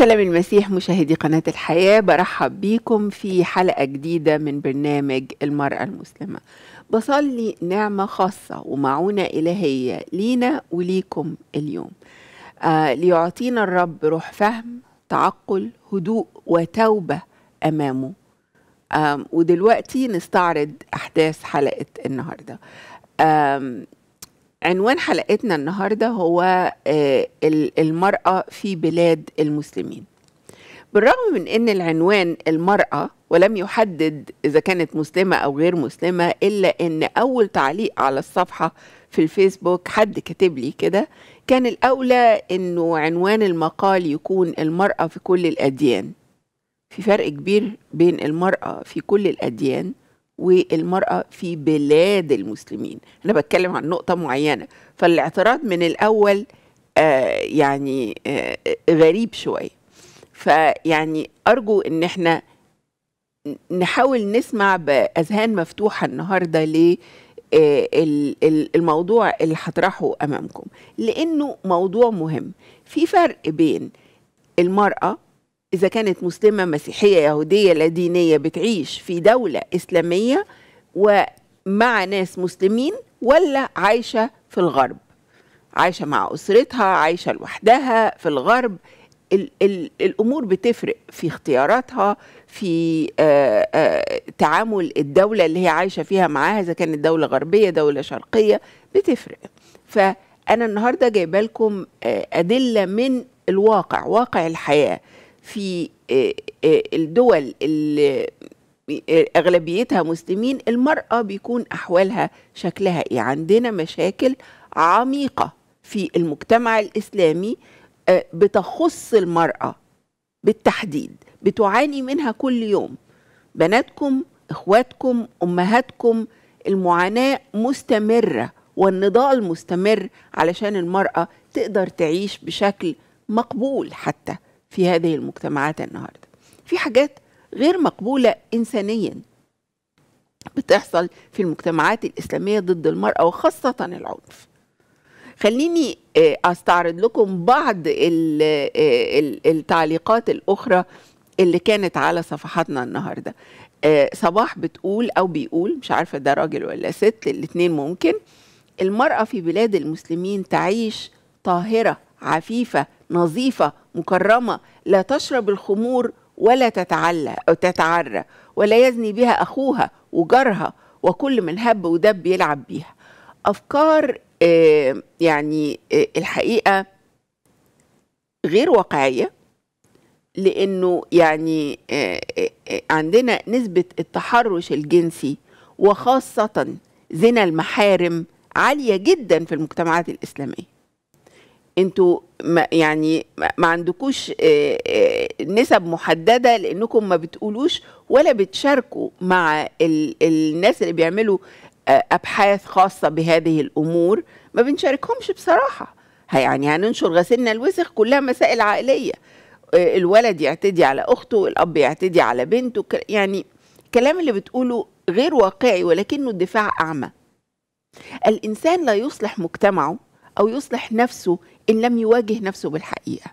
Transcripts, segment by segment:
سلام المسيح مشاهدي قناة الحياة برحب بيكم في حلقة جديدة من برنامج المرأة المسلمة بصلي نعمة خاصة ومعونة إلهية لينا وليكم اليوم آه ليعطينا الرب روح فهم تعقل هدوء وتوبة أمامه آه ودلوقتي نستعرض أحداث حلقة النهاردة آه عنوان حلقتنا النهارده هو آه، المرأة في بلاد المسلمين. بالرغم من ان العنوان المرأة ولم يحدد اذا كانت مسلمة او غير مسلمة الا ان اول تعليق على الصفحة في الفيسبوك حد كاتب لي كده كان الاولى انه عنوان المقال يكون المرأة في كل الاديان. في فرق كبير بين المرأة في كل الاديان والمرأة في بلاد المسلمين أنا بتكلم عن نقطة معينة فالاعتراض من الأول آه يعني آه غريب شوية فيعني أرجو إن إحنا نحاول نسمع بأذهان مفتوحة النهاردة للموضوع آه، الموضوع اللي هطرحه امامكم لانه موضوع مهم في فرق بين المراه إذا كانت مسلمة مسيحية يهودية لا دينية بتعيش في دولة إسلامية ومع ناس مسلمين ولا عايشة في الغرب عايشة مع أسرتها عايشة لوحدها في الغرب ال ال الأمور بتفرق في اختياراتها في آآ آه، آآ آه، تعامل الدولة اللي هي عايشة فيها معاها إذا كانت دولة غربية دولة شرقية بتفرق فأنا النهاردة جايبة لكم آه، أدلة من الواقع واقع الحياة في آه، آه، الدول اللي اغلبيتها مسلمين المراه بيكون احوالها شكلها ايه عندنا مشاكل عميقه في المجتمع الاسلامي آه، بتخص المراه بالتحديد بتعاني منها كل يوم بناتكم اخواتكم امهاتكم المعاناه مستمره والنضال مستمر علشان المراه تقدر تعيش بشكل مقبول حتى في هذه المجتمعات النهارده في حاجات غير مقبوله انسانيا بتحصل في المجتمعات الاسلاميه ضد المراه وخاصه العنف خليني آه، استعرض لكم بعض آه، التعليقات الاخرى اللي كانت على صفحاتنا النهارده آه، صباح بتقول او بيقول مش عارفه ده راجل ولا ست الاثنين ممكن المراه في بلاد المسلمين تعيش طاهره عفيفه نظيفة مكرمة لا تشرب الخمور ولا تتعلى أو تتعرى ولا يزني بها أخوها وجارها وكل من هب ودب يلعب بيها أفكار آه، يعني آه، الحقيقة غير واقعية لأنه يعني آه، عندنا نسبة التحرش الجنسي وخاصة زنا المحارم عالية جدا في المجتمعات الإسلامية انتوا ما يعني ما عندكوش آه، آه، نسب محدده لانكم ما بتقولوش ولا بتشاركوا مع الناس اللي بيعملوا آه، ابحاث خاصه بهذه الامور ما بنشاركهمش بصراحه يعني هننشر غسيلنا الوسخ كلها مسائل عائليه الولد يعتدي على اخته الاب يعتدي على بنته يعني الكلام اللي بتقوله غير واقعي ولكنه الدفاع اعمى الانسان لا يصلح مجتمعه أو يصلح نفسه إن لم يواجه نفسه بالحقيقة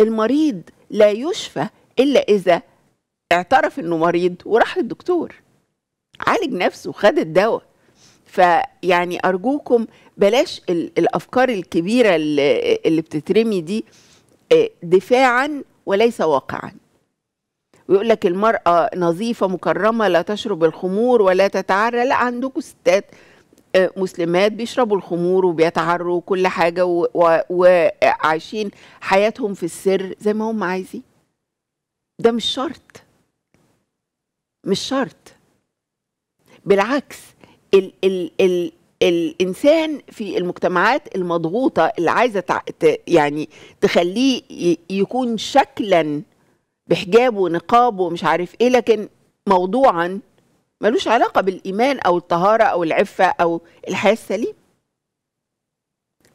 المريض لا يشفى إلا إذا اعترف إنه مريض وراح للدكتور عالج نفسه خد الدواء فيعني أرجوكم بلاش الأفكار الكبيرة اللي بتترمي دي آه، دفاعا وليس واقعا ويقول لك المرأة نظيفة مكرمة لا تشرب الخمور ولا تتعرى لا عندكم ستات مسلمات بيشربوا الخمور وبيتعروا كل حاجة وعايشين حياتهم في السر زي ما هم عايزين ده مش شرط مش شرط بالعكس ال ال ال الانسان في المجتمعات المضغوطه اللي عايزه تع... ت... يعني تخليه ي... يكون شكلا بحجابه ونقابه مش عارف ايه لكن موضوعا ملوش علاقه بالايمان او الطهاره او العفه او الحياه السليمه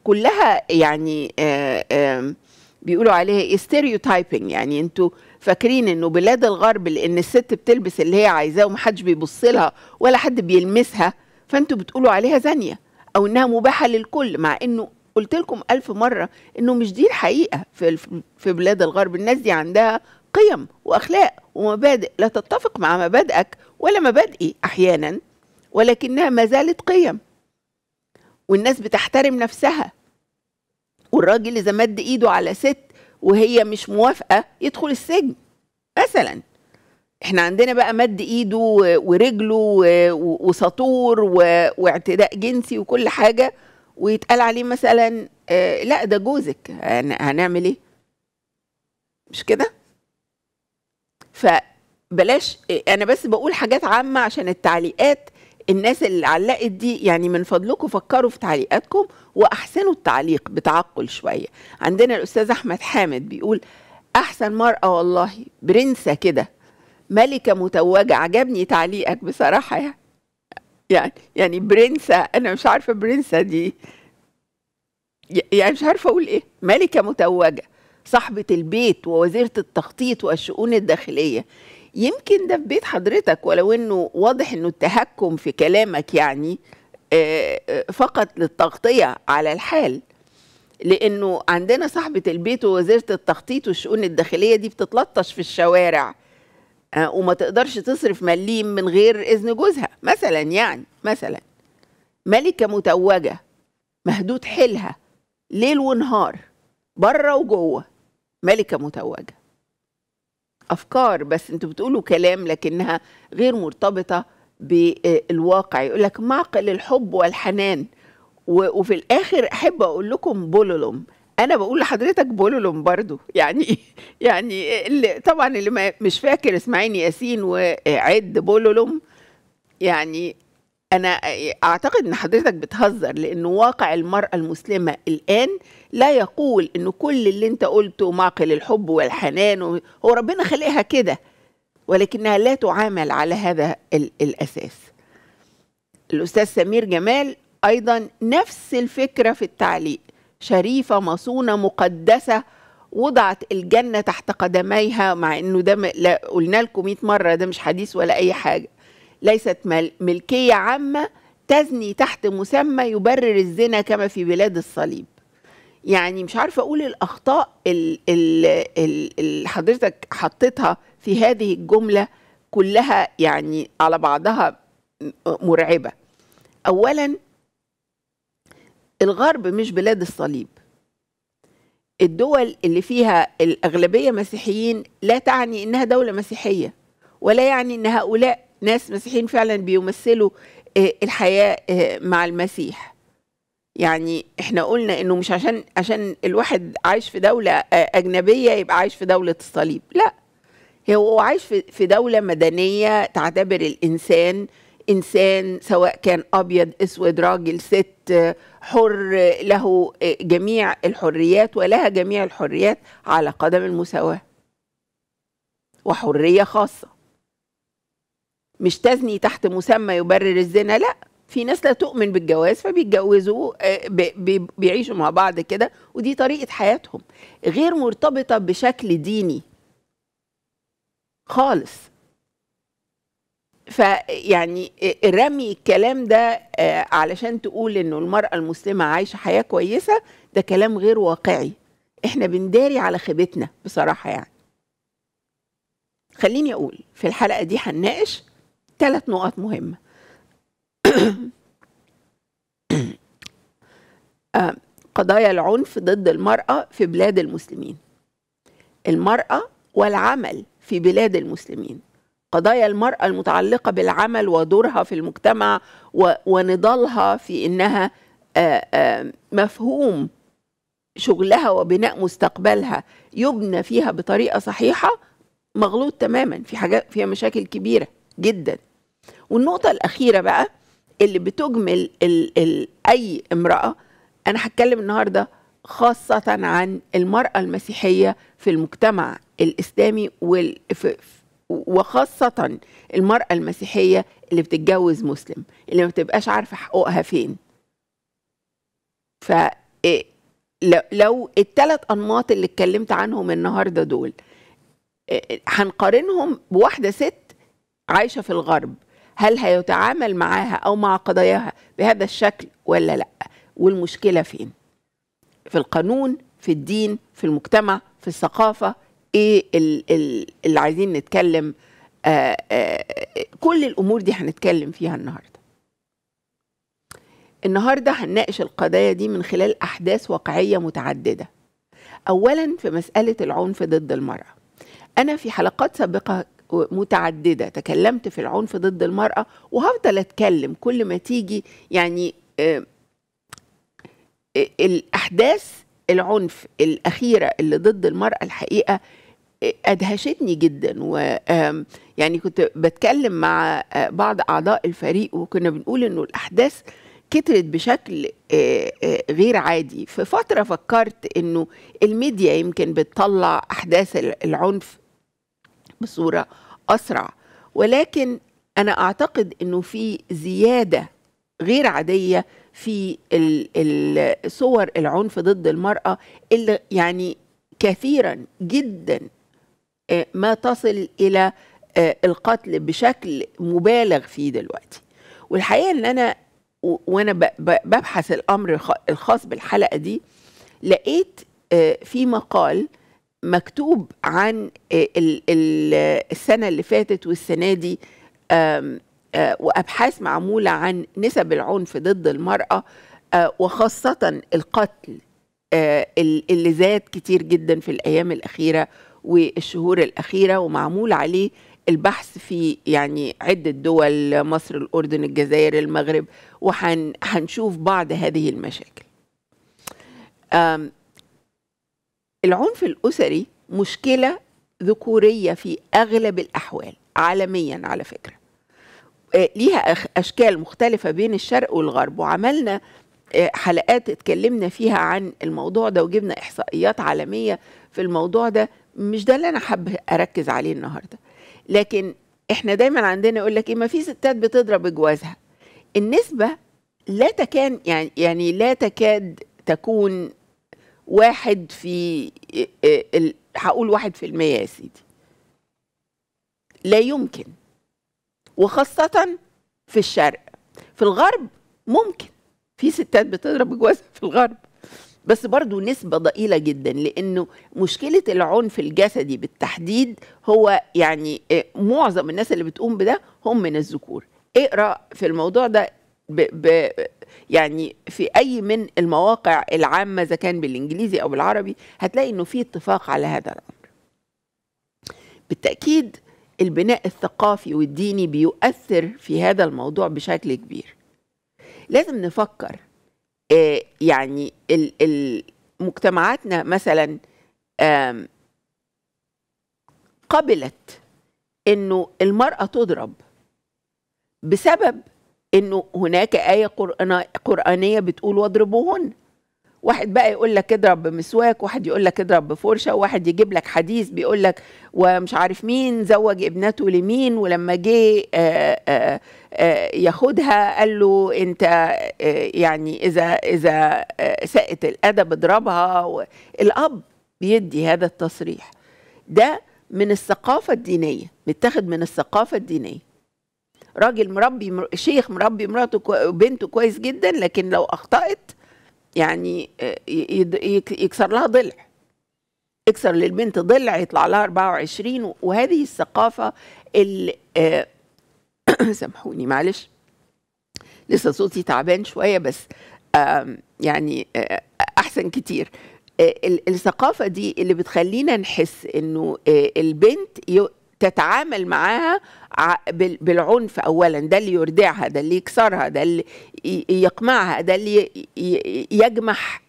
كلها يعني آه، بيقولوا عليها ستيريوتايبنج يعني انتوا فاكرين انه بلاد الغرب لان الست بتلبس اللي هي عايزاه ومحدش بيبص لها ولا حد بيلمسها فانتوا بتقولوا عليها زانيه او انها مباحه للكل مع انه قلت لكم ألف مرة إنه مش دي الحقيقة في, في بلاد الغرب الناس دي عندها قيم وأخلاق ومبادئ لا تتفق مع مبادئك ولا مبادئي احيانا ولكنها ما زالت قيم والناس بتحترم نفسها والراجل اذا مد ايده على ست وهي مش موافقه يدخل السجن مثلا احنا عندنا بقى مد ايده ورجله وسطور واعتداء جنسي وكل حاجه ويتقال عليه مثلا آه، لا ده جوزك هنعمل ايه مش كده ف بلاش انا بس بقول حاجات عامه عشان التعليقات الناس اللي علقت دي يعني من فضلكم فكروا في تعليقاتكم واحسنوا التعليق بتعقل شويه عندنا الاستاذ احمد حامد بيقول احسن مرأة والله برنسة كده ملكة متوجة عجبني تعليقك بصراحة يعني يعني برنسة أنا مش عارفة برنسة دي يعني مش عارفة أقول إيه ملكة متوجة صاحبة البيت ووزيرة التخطيط والشؤون الداخلية يمكن ده في بيت حضرتك ولو انه واضح انه التهكم في كلامك يعني آه، آه، فقط للتغطيه على الحال لانه عندنا صاحبه البيت ووزيره التخطيط والشؤون الداخليه دي بتتلطش في الشوارع آه، وما تقدرش تصرف مليم من غير اذن جوزها مثلا يعني مثلا ملكه متوجه مهدود حيلها ليل ونهار بره وجوه ملكه متوجه افكار بس انتوا بتقولوا كلام لكنها غير مرتبطه بالواقع يقول لك معقل الحب والحنان وفي الاخر احب اقول لكم بولولوم انا بقول لحضرتك بولولوم برضو يعني يعني اللي طبعا اللي ما مش فاكر اسماعيل ياسين وعد بولولوم يعني انا اعتقد ان حضرتك بتهزر لانه واقع المراه المسلمه الان لا يقول ان كل اللي انت قلته معقل الحب والحنان هو ربنا خلقها كده ولكنها لا تعامل على هذا الاساس الاستاذ سمير جمال ايضا نفس الفكره في التعليق شريفه مصونه مقدسه وضعت الجنه تحت قدميها مع انه ده لا قلنا لكم 100 مره ده مش حديث ولا اي حاجه ليست ملكيه عامه تزني تحت مسمى يبرر الزنا كما في بلاد الصليب يعني مش عارفه اقول الاخطاء اللي حضرتك حطيتها في هذه الجمله كلها يعني على بعضها مرعبه اولا الغرب مش بلاد الصليب الدول اللي فيها الاغلبيه مسيحيين لا تعني انها دوله مسيحيه ولا يعني ان هؤلاء ناس مسيحيين فعلا بيمثلوا آه، الحياه آه، مع المسيح يعني احنا قلنا انه مش عشان عشان الواحد عايش في دولة آه، أجنبية يبقى عايش في دولة الصليب لا هو عايش في دولة مدنية تعتبر الإنسان إنسان سواء كان أبيض أسود راجل ست حر له جميع الحريات ولها جميع الحريات على قدم المساواة وحرية خاصة مش تزني تحت مسمى يبرر الزنا لأ في ناس لا تؤمن بالجواز فبيتجوزوا آه، بيعيشوا مع بعض كده ودي طريقه حياتهم غير مرتبطه بشكل ديني خالص فيعني آه، رمي الكلام ده آه، علشان تقول انه المراه المسلمه عايشه حياه كويسه ده كلام غير واقعي احنا بنداري على خيبتنا بصراحه يعني خليني اقول في الحلقه دي هنناقش ثلاث نقط مهمه آه، قضايا العنف ضد المرأة في بلاد المسلمين المرأة والعمل في بلاد المسلمين قضايا المرأة المتعلقة بالعمل ودورها في المجتمع ونضالها في إنها آه، آه، مفهوم شغلها وبناء مستقبلها يبنى فيها بطريقة صحيحة مغلوط تماما في حاجات فيها مشاكل كبيرة جدا والنقطة الأخيرة بقى اللي بتجمل ال ال اي امراه انا هتكلم النهارده خاصه عن المراه المسيحيه في المجتمع الاسلامي وخاصة المرأة المسيحية اللي بتتجوز مسلم اللي ما بتبقاش عارفة حقوقها فين ف إيه، لو الثلاث أنماط اللي اتكلمت عنهم النهاردة دول إيه، هنقارنهم بواحدة ست عايشة في الغرب هل هيتعامل معاها او مع قضاياها بهذا الشكل ولا لا والمشكله فين في القانون في الدين في المجتمع في الثقافه ايه اللي عايزين نتكلم آآ آه، آآ آه، كل الامور دي هنتكلم فيها النهارده النهارده هنناقش القضايا دي من خلال احداث واقعيه متعدده اولا في مساله العنف ضد المراه انا في حلقات سابقه متعدده تكلمت في العنف ضد المراه وهفضل اتكلم كل ما تيجي يعني آه، آه، الاحداث العنف الاخيره اللي ضد المراه الحقيقه آه، ادهشتني جدا و يعني كنت بتكلم مع بعض اعضاء الفريق وكنا بنقول انه الاحداث كترت بشكل غير عادي في فتره فكرت انه الميديا يمكن بتطلع احداث العنف بصوره اسرع ولكن انا اعتقد انه في زياده غير عاديه في صور العنف ضد المراه اللي يعني كثيرا جدا آه، ما تصل الى آه، القتل بشكل مبالغ فيه دلوقتي والحقيقه ان انا وانا ببحث الامر الخاص بالحلقه دي لقيت آه، في مقال مكتوب عن آه، السنة اللي فاتت والسنة دي آه، وأبحاث معمولة عن نسب العنف ضد المرأة آه، وخاصة القتل اللي زاد كتير جدا في الأيام الأخيرة والشهور الأخيرة ومعمول عليه البحث في يعني عدة دول مصر الأردن الجزائر المغرب وهنشوف بعض هذه المشاكل العنف الأسري مشكلة ذكورية في أغلب الأحوال عالميا على فكرة آه، ليها أشكال مختلفة بين الشرق والغرب وعملنا آه، حلقات اتكلمنا فيها عن الموضوع ده وجبنا إحصائيات عالمية في الموضوع ده مش ده اللي أنا حابة أركز عليه النهاردة لكن إحنا دايما عندنا يقول لك إيه ما في ستات بتضرب جوازها النسبة لا تكاد يعني يعني لا تكاد تكون واحد في آه، آه، هقول واحد في المية يا سيدي لا يمكن وخاصة في الشرق في الغرب ممكن في ستات بتضرب جوازها في الغرب بس برضو نسبة ضئيلة جدا لأنه مشكلة العنف الجسدي بالتحديد هو يعني آه، معظم الناس اللي بتقوم بده هم من الذكور اقرأ في الموضوع ده ب ب يعني في اي من المواقع العامه اذا كان بالانجليزي او بالعربي هتلاقي انه في اتفاق على هذا الامر بالتاكيد البناء الثقافي والديني بيؤثر في هذا الموضوع بشكل كبير لازم نفكر آه، يعني مجتمعاتنا مثلا قبلت انه المراه تضرب بسبب انه هناك ايه قرانيه بتقول واضربوهن واحد بقى يقول لك اضرب بمسواك واحد يقول لك اضرب بفرشه واحد يجيب لك حديث بيقول لك ومش عارف مين زوج ابنته لمين ولما جه آه، آه، آه، ياخدها قال له انت يعني اذا اذا سقت الادب اضربها الاب بيدي هذا التصريح ده من الثقافه الدينيه متاخد من الثقافه الدينيه راجل مربي مر... شيخ مربي مراته كو... بنته كويس جدا لكن لو اخطأت يعني آه، يكسر لها ضلع اكسر للبنت ضلع يطلع لها 24 وهذه الثقافة اللي آه، سامحوني معلش لسه صوتي تعبان شوية بس يعني آه، أحسن كتير الثقافة دي اللي بتخلينا نحس إنه البنت تتعامل معاها بالعنف اولا ده اللي يردعها ده اللي يكسرها ده اللي يقمعها ده اللي يجمح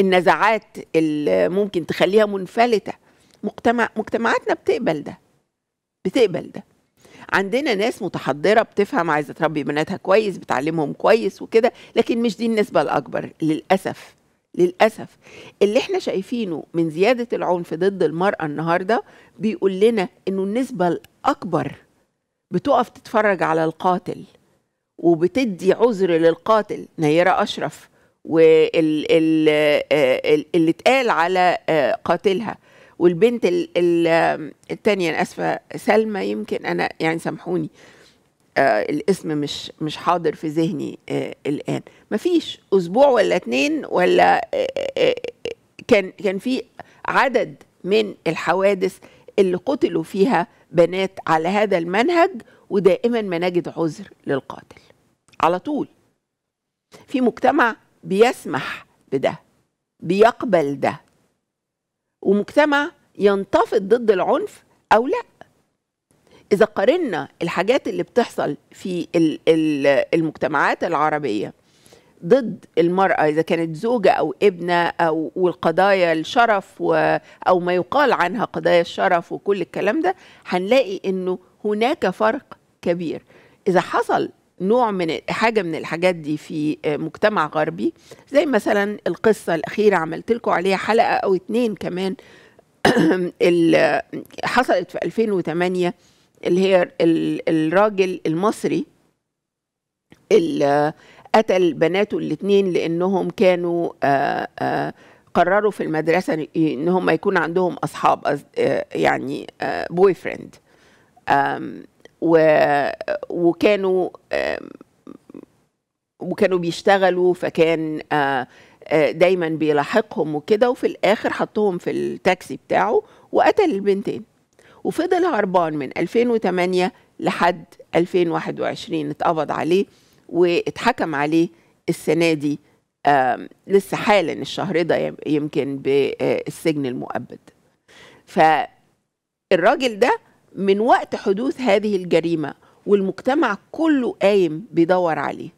النزعات اللي ممكن تخليها منفلته مجتمع مجتمعاتنا بتقبل ده بتقبل ده عندنا ناس متحضرة بتفهم عايزة تربي بناتها كويس بتعلمهم كويس وكده لكن مش دي النسبة الأكبر للأسف للأسف اللي احنا شايفينه من زيادة العنف ضد المرأة النهاردة بيقول لنا انه النسبة الأكبر بتقف تتفرج على القاتل وبتدي عذر للقاتل نيرة أشرف واللي آه، اتقال على آه، قاتلها والبنت التانية أنا آسفة سلمى يمكن أنا يعني سامحوني آه الاسم مش مش حاضر في ذهني آه الان مفيش اسبوع ولا اتنين ولا آه, آه،, آه، كان كان في عدد من الحوادث اللي قتلوا فيها بنات على هذا المنهج ودائما ما نجد عذر للقاتل على طول في مجتمع بيسمح بده بيقبل ده ومجتمع ينتفض ضد العنف او لا اذا قارنا الحاجات اللي بتحصل في المجتمعات العربيه ضد المرأة إذا كانت زوجة أو ابنة أو والقضايا الشرف و أو ما يقال عنها قضايا الشرف وكل الكلام ده هنلاقي إنه هناك فرق كبير إذا حصل نوع من حاجة من الحاجات دي في مجتمع غربي زي مثلا القصة الأخيرة عملت لكم عليها حلقة أو اتنين كمان حصلت في 2008 اللي هي الراجل المصري اللي قتل بناته الاثنين لانهم كانوا قرروا في المدرسه ان هم يكون عندهم اصحاب يعني بوي فريند وكانوا وكانوا بيشتغلوا فكان دايما بيلاحقهم وكده وفي الاخر حطهم في التاكسي بتاعه وقتل البنتين وفضل هربان من 2008 لحد 2021 اتقبض عليه واتحكم عليه السنة دي لسه حالا الشهر ده يمكن بالسجن آه، المؤبد فالراجل ده من وقت حدوث هذه الجريمة والمجتمع كله قايم بيدور عليه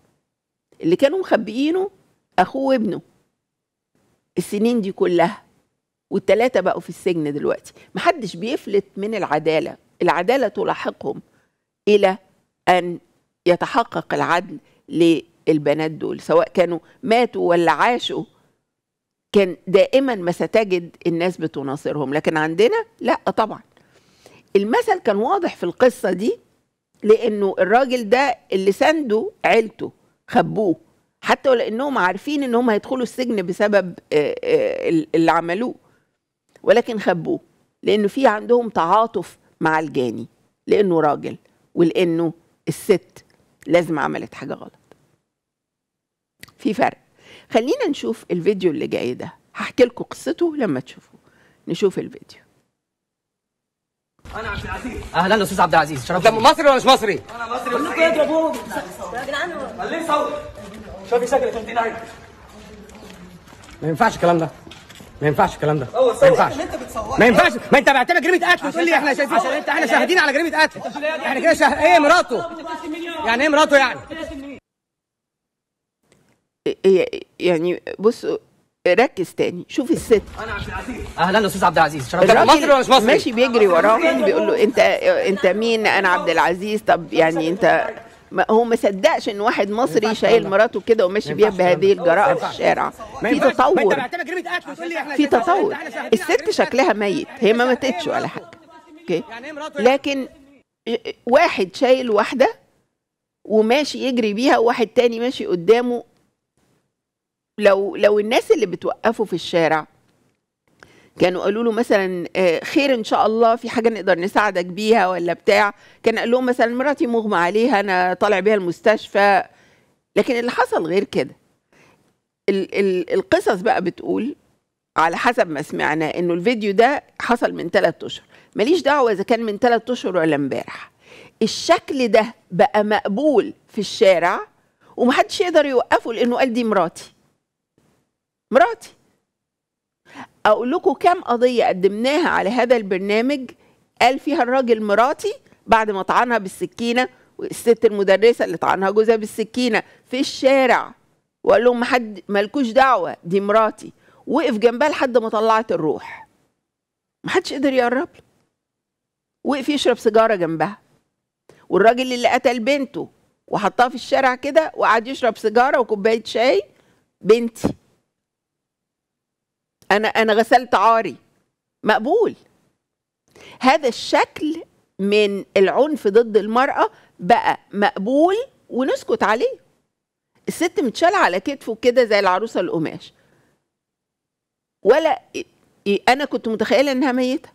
اللي كانوا مخبيينه أخوه وابنه السنين دي كلها والتلاتة بقوا في السجن دلوقتي محدش بيفلت من العدالة العدالة تلاحقهم إلى أن يتحقق العدل للبنات دول سواء كانوا ماتوا ولا عاشوا كان دائما ما ستجد الناس بتناصرهم لكن عندنا لا طبعا المثل كان واضح في القصة دي لأنه الراجل ده اللي سنده عيلته خبوه حتى ولأنهم عارفين إنهم هيدخلوا السجن بسبب آه، آه، اللي عملوه ولكن خبوه لانه في عندهم تعاطف مع الجاني لانه راجل ولانه الست لازم عملت حاجه غلط في فرق خلينا نشوف الفيديو اللي جاي ده هحكي لكم قصته لما تشوفوه نشوف الفيديو انا عبد العزيز اهلا استاذ عبد العزيز شرف انت مصري ولا مش مصري انا مصري كلكم يضربوه يا جدعان خليه يصور شوفي شكلك انت ما ينفعش الكلام ده ما ينفعش الكلام ده ما ينفعش ما ينفعش ما انت بعتنا جريمه قتل وتقول لي احنا شايفين عشان انت احنا شاهدين على جريمه قتل إيه احنا كده شاه... ايه مراته يعني ايه مراته يعني إيه، إيه، يعني بص ركز تاني شوف الست انا عبد العزيز اهلا استاذ عبد العزيز شرفتك مصري ولا مش مصري ماشي بيجري وراه بيقول له انت انت مين انا عبد العزيز طب يعني انت هو ما صدقش ان واحد مصري شايل مراته كده وماشي بيها بهذه الجراءه في الشارع في تطور في تطور الست شكلها ميت هي ما يعني إيه ماتتش ولا حاجه اوكي يعني إيه لكن واحد شايل واحده وماشي يجري بيها وواحد تاني ماشي قدامه لو لو الناس اللي بتوقفه في الشارع كانوا قالوا له مثلا آه، خير ان شاء الله في حاجه نقدر نساعدك بيها ولا بتاع كان قال لهم مثلا مراتي مغمى عليها انا طالع بيها المستشفى لكن اللي حصل غير كده ال ال القصص بقى بتقول على حسب ما سمعنا انه الفيديو ده حصل من ثلاثة اشهر ماليش دعوه اذا كان من ثلاثة اشهر ولا امبارح الشكل ده بقى مقبول في الشارع ومحدش يقدر يوقفه لانه قال دي مراتي مراتي اقول لكم كام قضيه قدمناها على هذا البرنامج قال فيها الراجل مراتي بعد ما طعنها بالسكينه والست المدرسه اللي طعنها جوزها بالسكينه في الشارع وقال لهم حد مالكوش دعوه دي مراتي وقف جنبها لحد ما طلعت الروح محدش قدر يقرب له وقف يشرب سيجاره جنبها والراجل اللي قتل بنته وحطها في الشارع كده وقعد يشرب سيجاره وكوبايه شاي بنتي انا انا غسلت عاري مقبول هذا الشكل من العنف ضد المراه بقى مقبول ونسكت عليه الست متشال على كتفه كده زي العروسه القماش ولا انا كنت متخيله انها ميته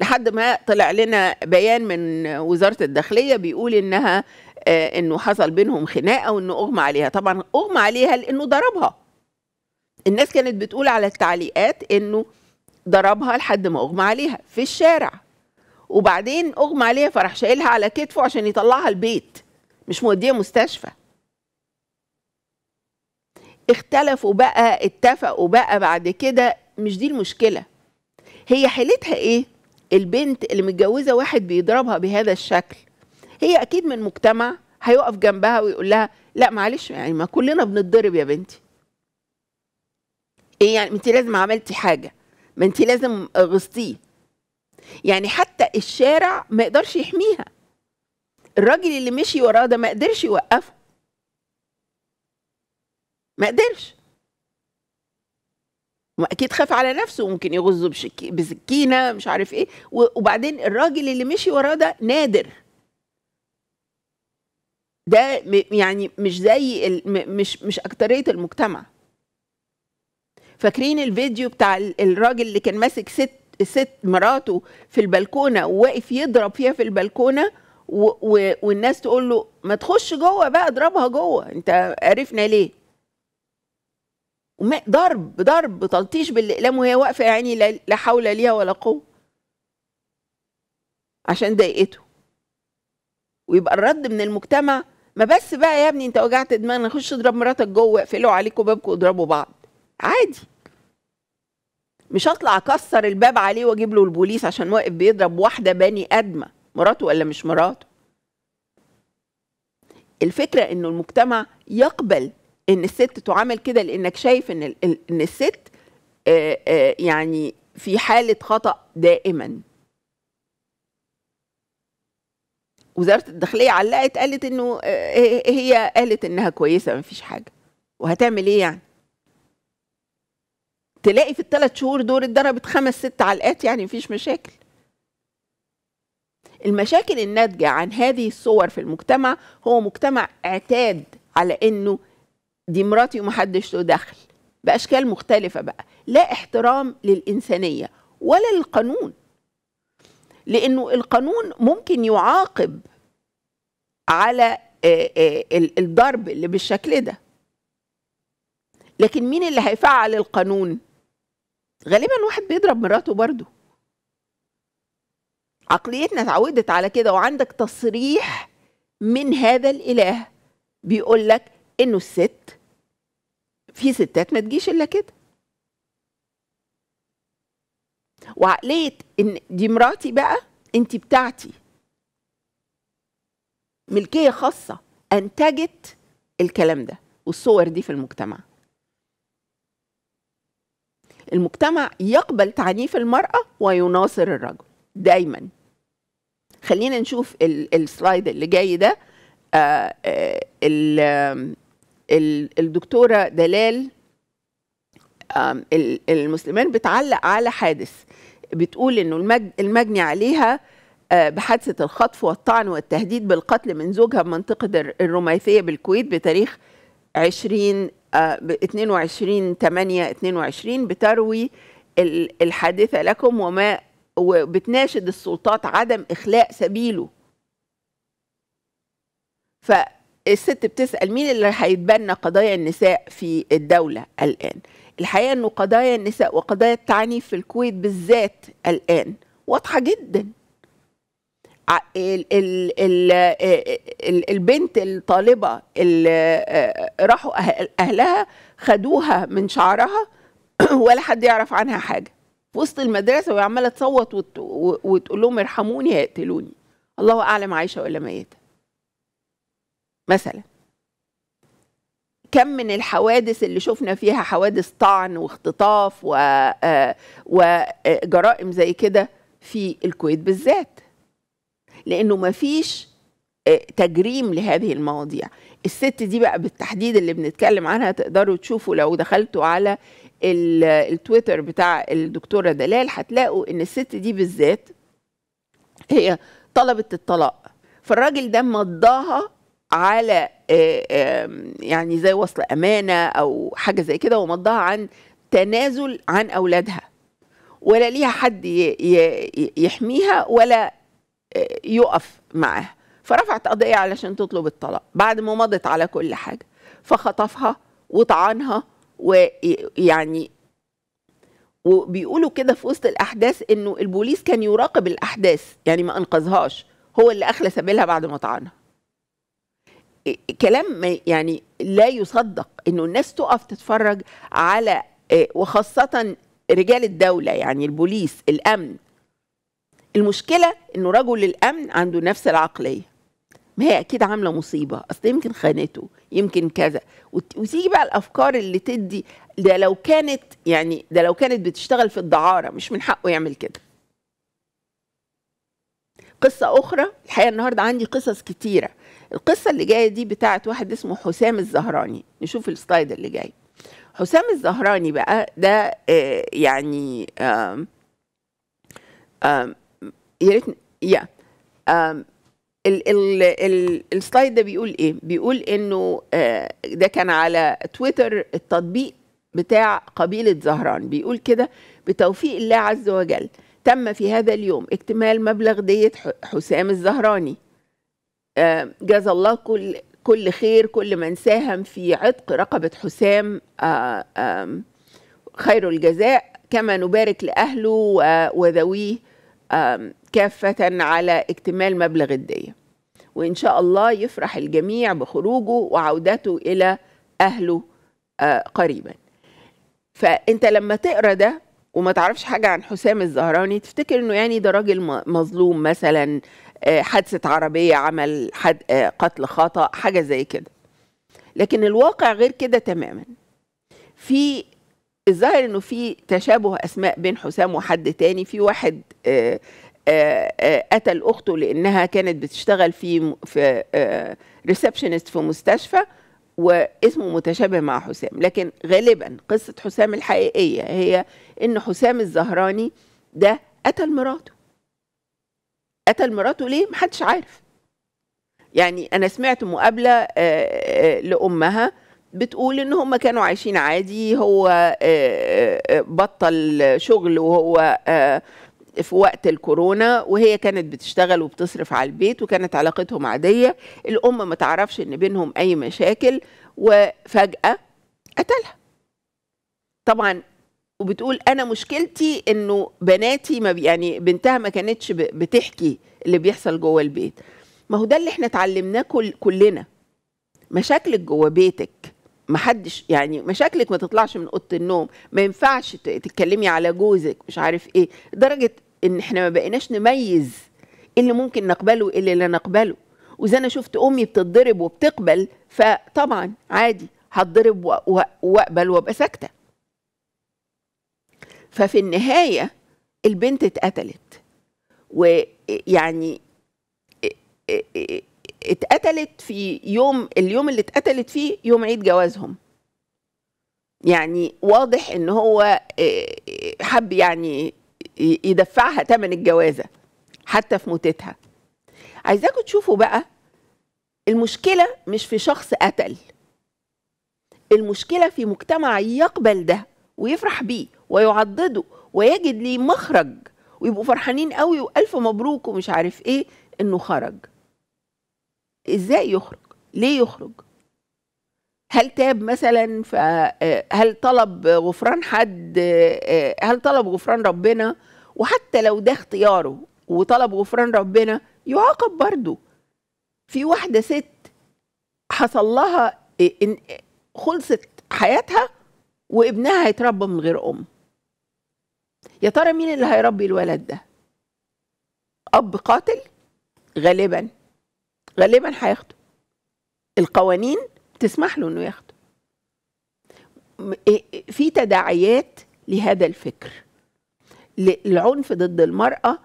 لحد ما طلع لنا بيان من وزاره الداخليه بيقول انها آه، انه حصل بينهم خناقه وانه اغمى عليها طبعا اغمى عليها لانه ضربها الناس كانت بتقول على التعليقات انه ضربها لحد ما اغمى عليها في الشارع وبعدين اغمى عليها فراح شايلها على كتفه عشان يطلعها البيت مش موديه مستشفى اختلفوا بقى اتفقوا بقى بعد كده مش دي المشكله هي حيلتها ايه البنت اللي متجوزه واحد بيضربها بهذا الشكل هي اكيد من مجتمع هيقف جنبها ويقول لها لا معلش يعني ما كلنا بنتضرب يا بنتي ايه يعني انت لازم عملتي حاجه ما انت لازم غصتيه يعني حتى الشارع ما يقدرش يحميها الراجل اللي مشي وراه ده ما قدرش يوقفه ما قدرش اكيد خاف على نفسه ممكن يغزه بسكينه مش عارف ايه وبعدين الراجل اللي مشي وراه ده نادر ده يعني مش زي مش مش اكتريه المجتمع فاكرين الفيديو بتاع الراجل اللي كان ماسك ست ست مراته في البلكونه وواقف يضرب فيها في البلكونه و و والناس تقول له ما تخش جوه بقى اضربها جوه انت عرفنا ليه ضرب ضرب تلطيش بالاقلام وهي واقفه يعني لا حول ليها ولا قوه عشان ضايقته ويبقى الرد من المجتمع ما بس بقى يا ابني انت وجعت دماغنا خش اضرب مراتك جوه اقفلوا عليكم بابكم واضربوا بعض عادي مش هطلع اكسر الباب عليه واجيب له البوليس عشان واقف بيضرب واحده بني ادمه مراته ولا مش مراته الفكره انه المجتمع يقبل ان الست تعامل كده لانك شايف ان ان الست يعني في حاله خطا دائما وزاره الداخليه علقت قالت انه هي قالت انها كويسه مفيش حاجه وهتعمل ايه يعني تلاقي في الثلاث شهور دول اتضربت خمس ست علقات يعني مفيش مشاكل المشاكل الناتجة عن هذه الصور في المجتمع هو مجتمع اعتاد على انه دي مراتي ومحدش له دخل بأشكال مختلفة بقى لا احترام للإنسانية ولا للقانون لأنه القانون ممكن يعاقب على آه، آه، الضرب اللي بالشكل ده لكن مين اللي هيفعل القانون غالبا واحد بيضرب مراته برضه عقليتنا اتعودت على كده وعندك تصريح من هذا الاله بيقول لك انه الست في ستات ما تجيش الا كده وعقليه ان دي مراتي بقى انت بتاعتي ملكيه خاصه انتجت الكلام ده والصور دي في المجتمع المجتمع يقبل تعنيف المرأة ويناصر الرجل دايما خلينا نشوف السلايد اللي جاي ده آآ آه، آآ آه، الدكتورة دلال المسلمان بتعلق على حادث بتقول انه المجني عليها آه، بحادثة الخطف والطعن والتهديد بالقتل من زوجها بمنطقة الرميثية بالكويت بتاريخ 20 22 8 22 بتروي الحادثة لكم وما وبتناشد السلطات عدم إخلاء سبيله فالست بتسأل مين اللي هيتبنى قضايا النساء في الدولة الآن الحقيقة أنه قضايا النساء وقضايا التعنيف في الكويت بالذات الآن واضحة جداً ال ال البنت الطالبه اللي آه، راحوا أه-, اهلها خدوها من شعرها ولا حد يعرف عنها حاجه في وسط المدرسه وعمالة تصوت وتقول لهم ارحموني هيقتلوني الله اعلم عايشه ولا ميته مثلا كم من الحوادث اللي شفنا فيها حوادث طعن واختطاف و... آه، وجرائم زي كده في الكويت بالذات لانه ما فيش آه، تجريم لهذه المواضيع الست دي بقى بالتحديد اللي بنتكلم عنها تقدروا تشوفوا لو دخلتوا على التويتر بتاع الدكتوره دلال هتلاقوا ان الست دي بالذات هي طلبت الطلاق فالراجل ده مضاها على آه، يعني زي وصل امانه او حاجه زي كده ومضاها عن تنازل عن اولادها ولا ليها حد يحميها ولا يقف معاه فرفعت قضية علشان تطلب الطلاق بعد ما مضت على كل حاجة فخطفها وطعنها ويعني وبيقولوا كده في وسط الأحداث إنه البوليس كان يراقب الأحداث يعني ما أنقذهاش هو اللي أخلى سبيلها بعد ما طعنها كلام يعني لا يصدق إنه الناس تقف تتفرج على وخاصة رجال الدولة يعني البوليس الأمن المشكله انه رجل الامن عنده نفس العقليه ما هي اكيد عامله مصيبه اصل يمكن خانته يمكن كذا وتيجي بقى الافكار اللي تدي ده لو كانت يعني ده لو كانت بتشتغل في الدعاره مش من حقه يعمل كده قصه اخرى الحقيقه النهارده عندي قصص كتيره القصه اللي جايه دي بتاعت واحد اسمه حسام الزهراني نشوف السلايد اللي جاي حسام الزهراني بقى ده آه، يعني آم آم يا ريت يا السلايد ده بيقول ايه بيقول انه آه، ده كان على تويتر التطبيق بتاع قبيله زهران بيقول كده بتوفيق الله عز وجل تم في هذا اليوم اكتمال مبلغ دية حسام الزهراني جزا الله كل كل خير كل من ساهم في عتق رقبة حسام خير الجزاء كما نبارك لأهله وذويه كافة على اكتمال مبلغ الدية وإن شاء الله يفرح الجميع بخروجه وعودته إلى أهله آه، قريبا فأنت لما تقرأ ده وما تعرفش حاجة عن حسام الزهراني تفتكر إنه يعني ده راجل مظلوم مثلا آه، حادثة عربية عمل حد آه، قتل خطأ حاجة زي كده لكن الواقع غير كده تماما في الظاهر انه في تشابه اسماء بين حسام وحد تاني في واحد آه، آه، آه، قتل اخته لانها كانت بتشتغل في في ريسبشنست في مستشفى واسمه متشابه مع حسام لكن غالبا قصه حسام الحقيقيه هي ان حسام الزهراني ده قتل مراته قتل مراته ليه محدش عارف يعني انا سمعت مقابله لامها بتقول ان هم كانوا عايشين عادي هو آه، آه، آه، بطل شغل وهو في وقت الكورونا وهي كانت بتشتغل وبتصرف على البيت وكانت علاقتهم عاديه الام ما تعرفش ان بينهم اي مشاكل وفجاه قتلها طبعا وبتقول انا مشكلتي انه بناتي ما يعني بنتها ما كانتش بتحكي اللي بيحصل جوه البيت ما هو ده اللي احنا اتعلمناه كل كلنا مشاكلك جوه بيتك ما حدش يعني مشاكلك ما تطلعش من اوضه النوم ما ينفعش تتكلمي على جوزك مش عارف ايه لدرجه ان احنا ما بقيناش نميز ايه اللي ممكن نقبله وايه اللي لا نقبله واذا انا شفت امي بتتضرب وبتقبل فطبعا عادي هتضرب واقبل وابقى ساكته ففي النهايه البنت اتقتلت ويعني اتقتلت في يوم اليوم اللي اتقتلت فيه يوم عيد جوازهم يعني واضح ان هو آه، آه، حب يعني يدفعها تمن الجوازه حتى في موتتها عايزاكم تشوفوا بقى المشكله مش في شخص قتل المشكله في مجتمع يقبل ده ويفرح بيه ويعضده ويجد ليه مخرج ويبقوا فرحانين قوي والف مبروك ومش عارف ايه انه خرج ازاي يخرج ليه يخرج هل تاب مثلا آه، هل طلب غفران حد آه، آه، هل طلب غفران ربنا وحتى لو ده اختياره وطلب غفران ربنا يعاقب برضه في واحده ست حصل لها خلصت حياتها وابنها هيتربى من غير ام يا ترى مين اللي هيربي الولد ده اب قاتل غالبا غالبا هياخده القوانين تسمح له انه ياخده إيه، إيه، في تداعيات لهذا الفكر للعنف ضد المرأة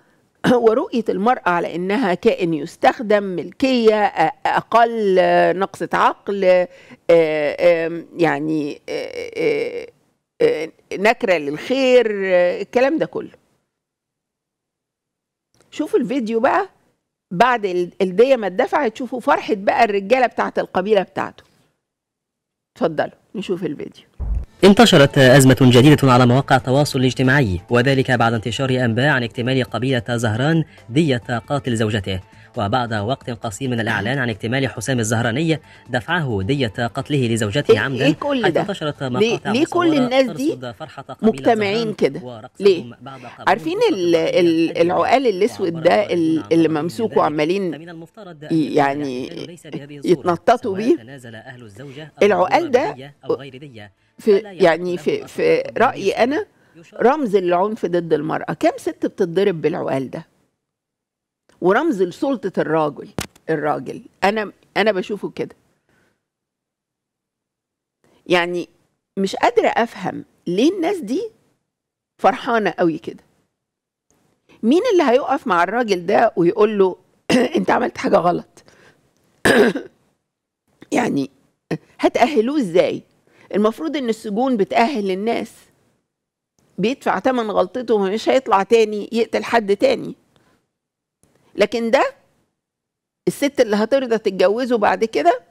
ورؤية المرأة على إنها كائن يستخدم ملكية أقل نقصة عقل يعني نكرة للخير الكلام ده كله شوفوا الفيديو بقى بعد الديه ما اتدفعت تشوفوا فرحه بقى الرجاله بتاعه القبيله بتاعته اتفضلوا نشوف الفيديو انتشرت أزمة جديدة على مواقع التواصل الاجتماعي وذلك بعد انتشار أنباء عن اكتمال قبيلة زهران دية قاتل زوجته وبعد وقت قصير من الإعلان عن اكتمال حسام الزهراني دفعه دية قتله لزوجته عمدا إيه كل ده؟ انتشرت مقاطع ليه كل الناس دي مجتمعين كده ليه؟ عارفين العقال الأسود ده اللي ممسوك وعمالين يعني يتنططوا بيه العقال ده في يعني في في رأيي أنا رمز للعنف ضد المرأة كم ست بتتضرب بالعقال ده ورمز لسلطه الراجل الراجل انا انا بشوفه كده يعني مش قادره افهم ليه الناس دي فرحانه قوي كده مين اللي هيقف مع الراجل ده ويقول له انت عملت حاجه غلط يعني هتأهلوه ازاي المفروض ان السجون بتأهل الناس بيدفع تمن غلطته ومش هيطلع تاني يقتل حد تاني لكن ده الست اللي هترضى تتجوزه بعد كده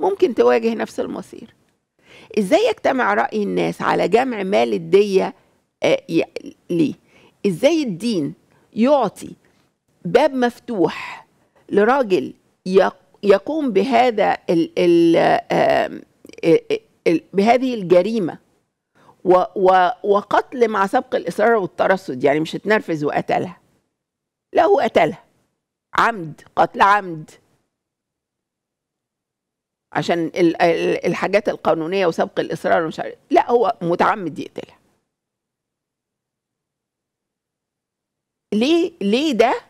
ممكن تواجه نفس المصير ازاي يجتمع راي الناس على جمع مال الديه آه، ليه ازاي الدين يعطي باب مفتوح لراجل يقوم بهذا الـ الـ آه، آه، بهذه الجريمه وقتل مع سبق الاصرار والترصد يعني مش اتنرفز وقتلها له قتلها عمد قتل عمد عشان الحاجات القانونيه وسبق الاصرار ومش عارف لا هو متعمد يقتلها ليه ليه ده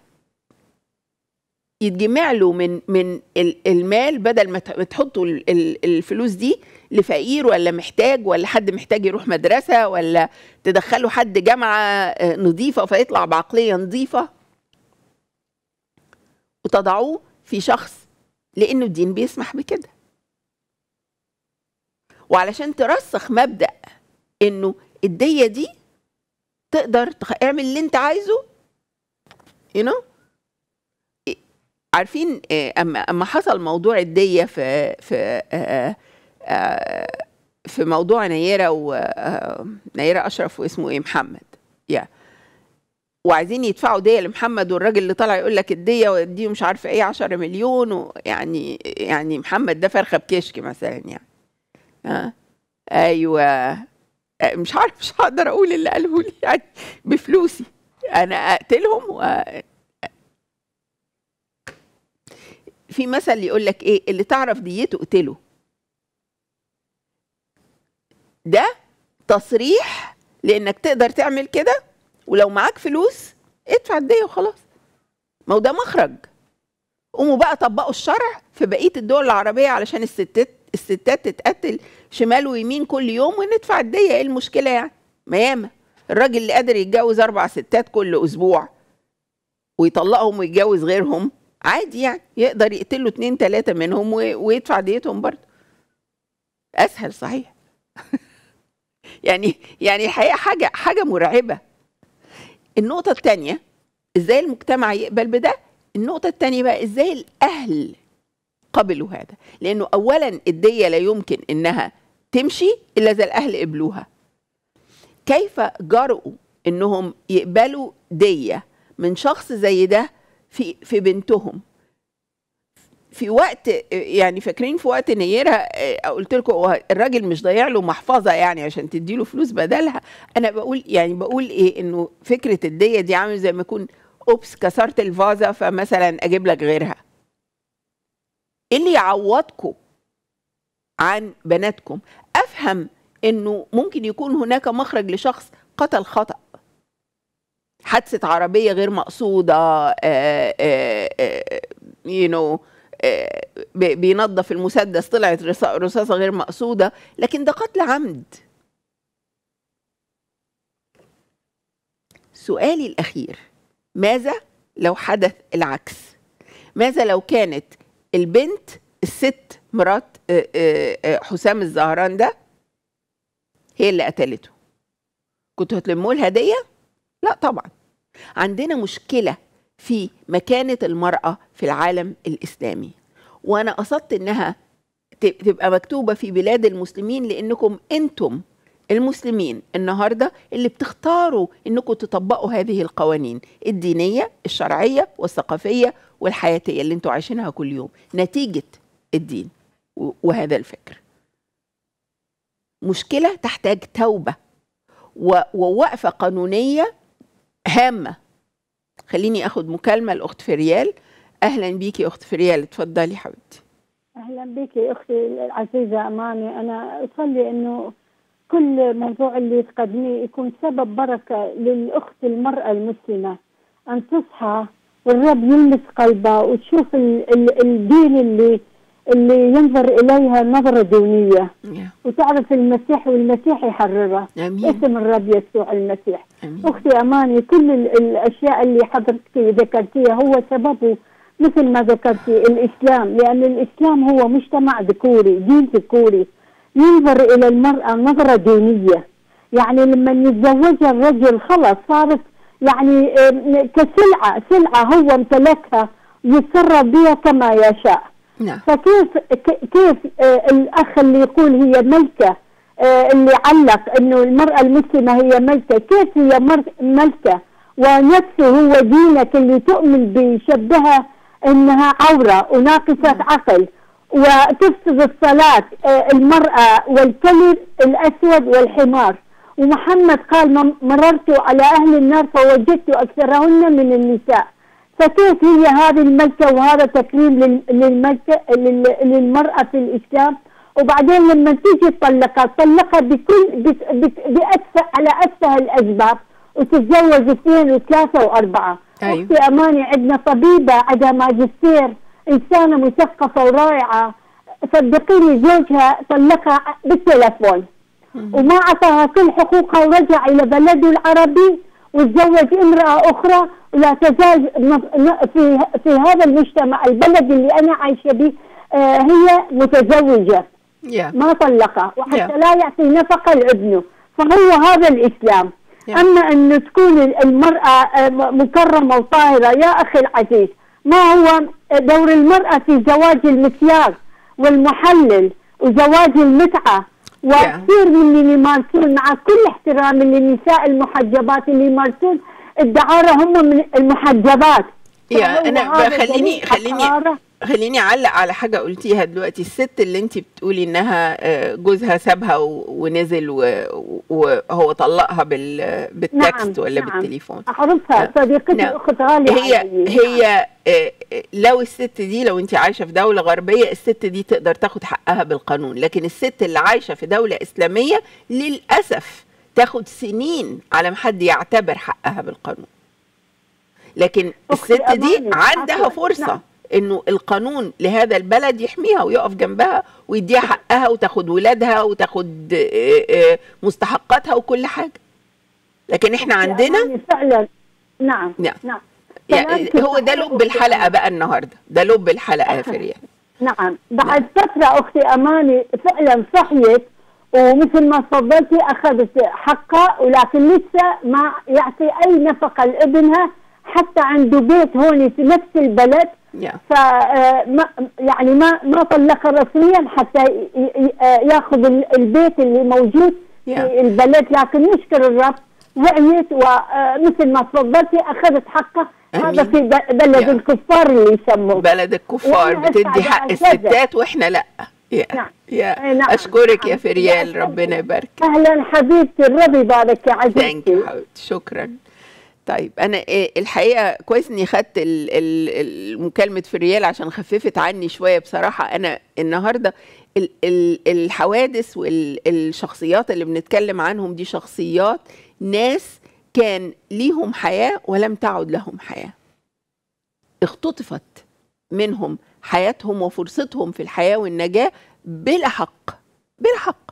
يتجمع له من من المال بدل ما تحطوا الفلوس دي لفقير ولا محتاج ولا حد محتاج يروح مدرسه ولا تدخلوا حد جامعه آه، نظيفه فيطلع بعقليه نظيفه وتضعوه في شخص لأنه الدين بيسمح بكده وعلشان ترسخ مبدأ إنه الدية دي تقدر تعمل اللي أنت عايزه you know? عارفين آه، اما اما حصل موضوع الديه في في آه، آه، في موضوع نيره ونيره اشرف واسمه ايه محمد يا yeah. وعايزين يدفعوا ديه لمحمد والراجل اللي طالع يقول لك الديه ودي مش عارفه ايه 10 مليون ويعني يعني محمد ده فرخه بكشك مثلا يعني ها آه؟ ايوه آه، مش عارف مش هقدر اقول اللي قاله لي يعني بفلوسي انا اقتلهم و... في مثل يقول لك ايه اللي تعرف ديته اقتله ده تصريح لانك تقدر تعمل كده ولو معاك فلوس ادفع الديه وخلاص ما هو ده مخرج قوموا بقى طبقوا الشرع في بقيه الدول العربيه علشان الستات الستات تتقتل شمال ويمين كل يوم وندفع الديه ايه المشكله يعني ما ياما الراجل اللي قادر يتجوز اربع ستات كل اسبوع ويطلقهم ويتجوز غيرهم عادي يعني يقدر يقتلوا اتنين تلاتة منهم ويدفع ديتهم برضه اسهل صحيح يعني يعني الحقيقه حاجه حاجه مرعبه النقطه الثانيه ازاي المجتمع يقبل بده النقطه الثانيه بقى ازاي الاهل قبلوا هذا لانه اولا الديه لا يمكن انها تمشي الا اذا الاهل قبلوها كيف جرؤوا انهم يقبلوا ديه من شخص زي ده في في بنتهم في وقت يعني فاكرين في وقت نيرها آه، قلت لكم الراجل مش ضيع له محفظه يعني عشان تدي له فلوس بدلها انا بقول يعني بقول ايه انه فكره الديه دي عامل زي ما يكون اوبس كسرت الفازه فمثلا اجيب لك غيرها ايه اللي يعوضكم عن بناتكم افهم انه ممكن يكون هناك مخرج لشخص قتل خطأ حادثة عربية غير مقصودة آآ آه، آآ آه، آآ you know آه، بينظف المسدس طلعت رصاصه غير مقصوده لكن ده قتل عمد سؤالي الاخير ماذا لو حدث العكس ماذا لو كانت البنت الست مرات آه، آه، حسام الزهران ده هي اللي قتلته كنتوا هتلموا الهديه لا طبعا عندنا مشكله في مكانة المرأة في العالم الإسلامي وأنا قصدت إنها تبقى مكتوبة في بلاد المسلمين لأنكم أنتم المسلمين النهارده اللي بتختاروا انكم تطبقوا هذه القوانين الدينيه الشرعيه والثقافيه والحياتيه اللي انتم عايشينها كل يوم نتيجه الدين وهذا الفكر مشكله تحتاج توبه ووقفه قانونيه هامه خليني اخد مكالمه لاخت فريال اهلا بيكي اخت فريال اتفضلي حبيبتي اهلا بيكي اختي العزيزه اماني انا اصلي انه كل موضوع اللي تقدميه يكون سبب بركه للاخت المراه المسلمه ان تصحى والرب يلمس قلبها وتشوف الدين اللي اللي ينظر إليها نظرة دونية yeah. وتعرف المسيح والمسيح يحررها اسم الرب يسوع المسيح أمين. أختي أماني كل الأشياء اللي حضرتك ذكرتيها هو سببه مثل ما ذكرتي الإسلام لأن الإسلام هو مجتمع ذكوري دين ذكوري ينظر إلى المرأة نظرة دينية يعني لما يتزوجها الرجل خلص صارت يعني كسلعة سلعة هو امتلكها يتصرف بها كما يشاء نعم فكيف كيف آه، الاخ اللي يقول هي ملكه آه، اللي علق انه المراه المسلمه هي ملكه كيف هي ملكه ونفسه هو دينك اللي تؤمن به شبهها انها عوره وناقصه نعم. عقل وتفسد الصلاه آه، المراه والكلب الاسود والحمار ومحمد قال مررت على اهل النار فوجدت اكثرهن من النساء ستاتي هي هذه الملكه وهذا تكريم للملكه للمراه في الاسلام وبعدين لما تيجي تطلقها تطلقها بكل بأسفه على اسفه الاسباب وتتزوج اثنين وثلاثه واربعه أيوة. اختي اماني عندنا طبيبه عندها ماجستير انسانه مثقفه ورائعه صدقيني زوجها طلقها بالتلفون وما اعطاها كل حقوقها ورجع الى بلده العربي وتزوج امرأة أخرى ولا تزال في في هذا المجتمع البلد اللي أنا عايشة به آه، هي متزوجة yeah. ما طلقها وحتى yeah. لا يعطي نفقة لابنه فهو هذا الإسلام yeah. أما أن تكون المرأة آه، مكرمة وطاهرة يا أخي العزيز ما هو دور المرأة في زواج المكياج والمحلل وزواج المتعة وكثير من اللي يمارسون مع كل احترامي للنساء المحجبات اللي يمارسون الدعاره هم من المحجبات يا انا خليني خليني خليني اعلق على حاجه قلتيها دلوقتي الست اللي انت بتقولي انها آه، جوزها سابها ونزل وهو طلقها بالتكست نعم ولا نعم. بالتليفون حضرتك صديقتي نعم. نعم. اخت غاليه هي علي. يعني. نعم. هي آه، لو الست دي لو انت عايشه في دوله غربيه الست دي تقدر تاخد حقها بالقانون لكن الست اللي عايشه في دوله اسلاميه للاسف تاخد سنين على ما حد يعتبر حقها بالقانون لكن الست دي عندها فرصه نعم. انه القانون لهذا البلد يحميها ويقف جنبها ويديها حقها وتاخد ولادها وتاخد آه، آه، مستحقاتها وكل حاجه لكن احنا عندنا فعلا نعم نعم, يعني هو ده لب الحلقه بقى النهارده ده لب الحلقه يا فريا نعم بعد نعم. فتره اختي اماني فعلا صحيت ومثل ما تفضلتي اخذت حقها ولكن لسه ما يعطي اي نفقه لابنها حتى عنده بيت هون في نفس البلد ف آه، يعني ما ما طلقها رسميا حتى آه، ياخذ البيت اللي موجود في البلد لكن يشكر الرب وعيت ومثل آه، ما تفضلتي اخذت حقه هذا في بلد يا. الكفار اللي يسموه بلد الكفار بتدي حق الستات واحنا لا يا نعم. يا نعم. اشكرك نعم. يا فريال ربنا يبارك اهلا حبيبتي الرب يبارك يا عزيزتي شكرا طيب انا آه، الحقيقه كويس اني خدت مكالمه فريال عشان خففت عني شويه بصراحه انا النهارده الحوادث والشخصيات اللي بنتكلم عنهم دي شخصيات ناس كان ليهم حياه ولم تعد لهم حياه اختطفت منهم حياتهم وفرصتهم في الحياه والنجاه بلا حق بلا حق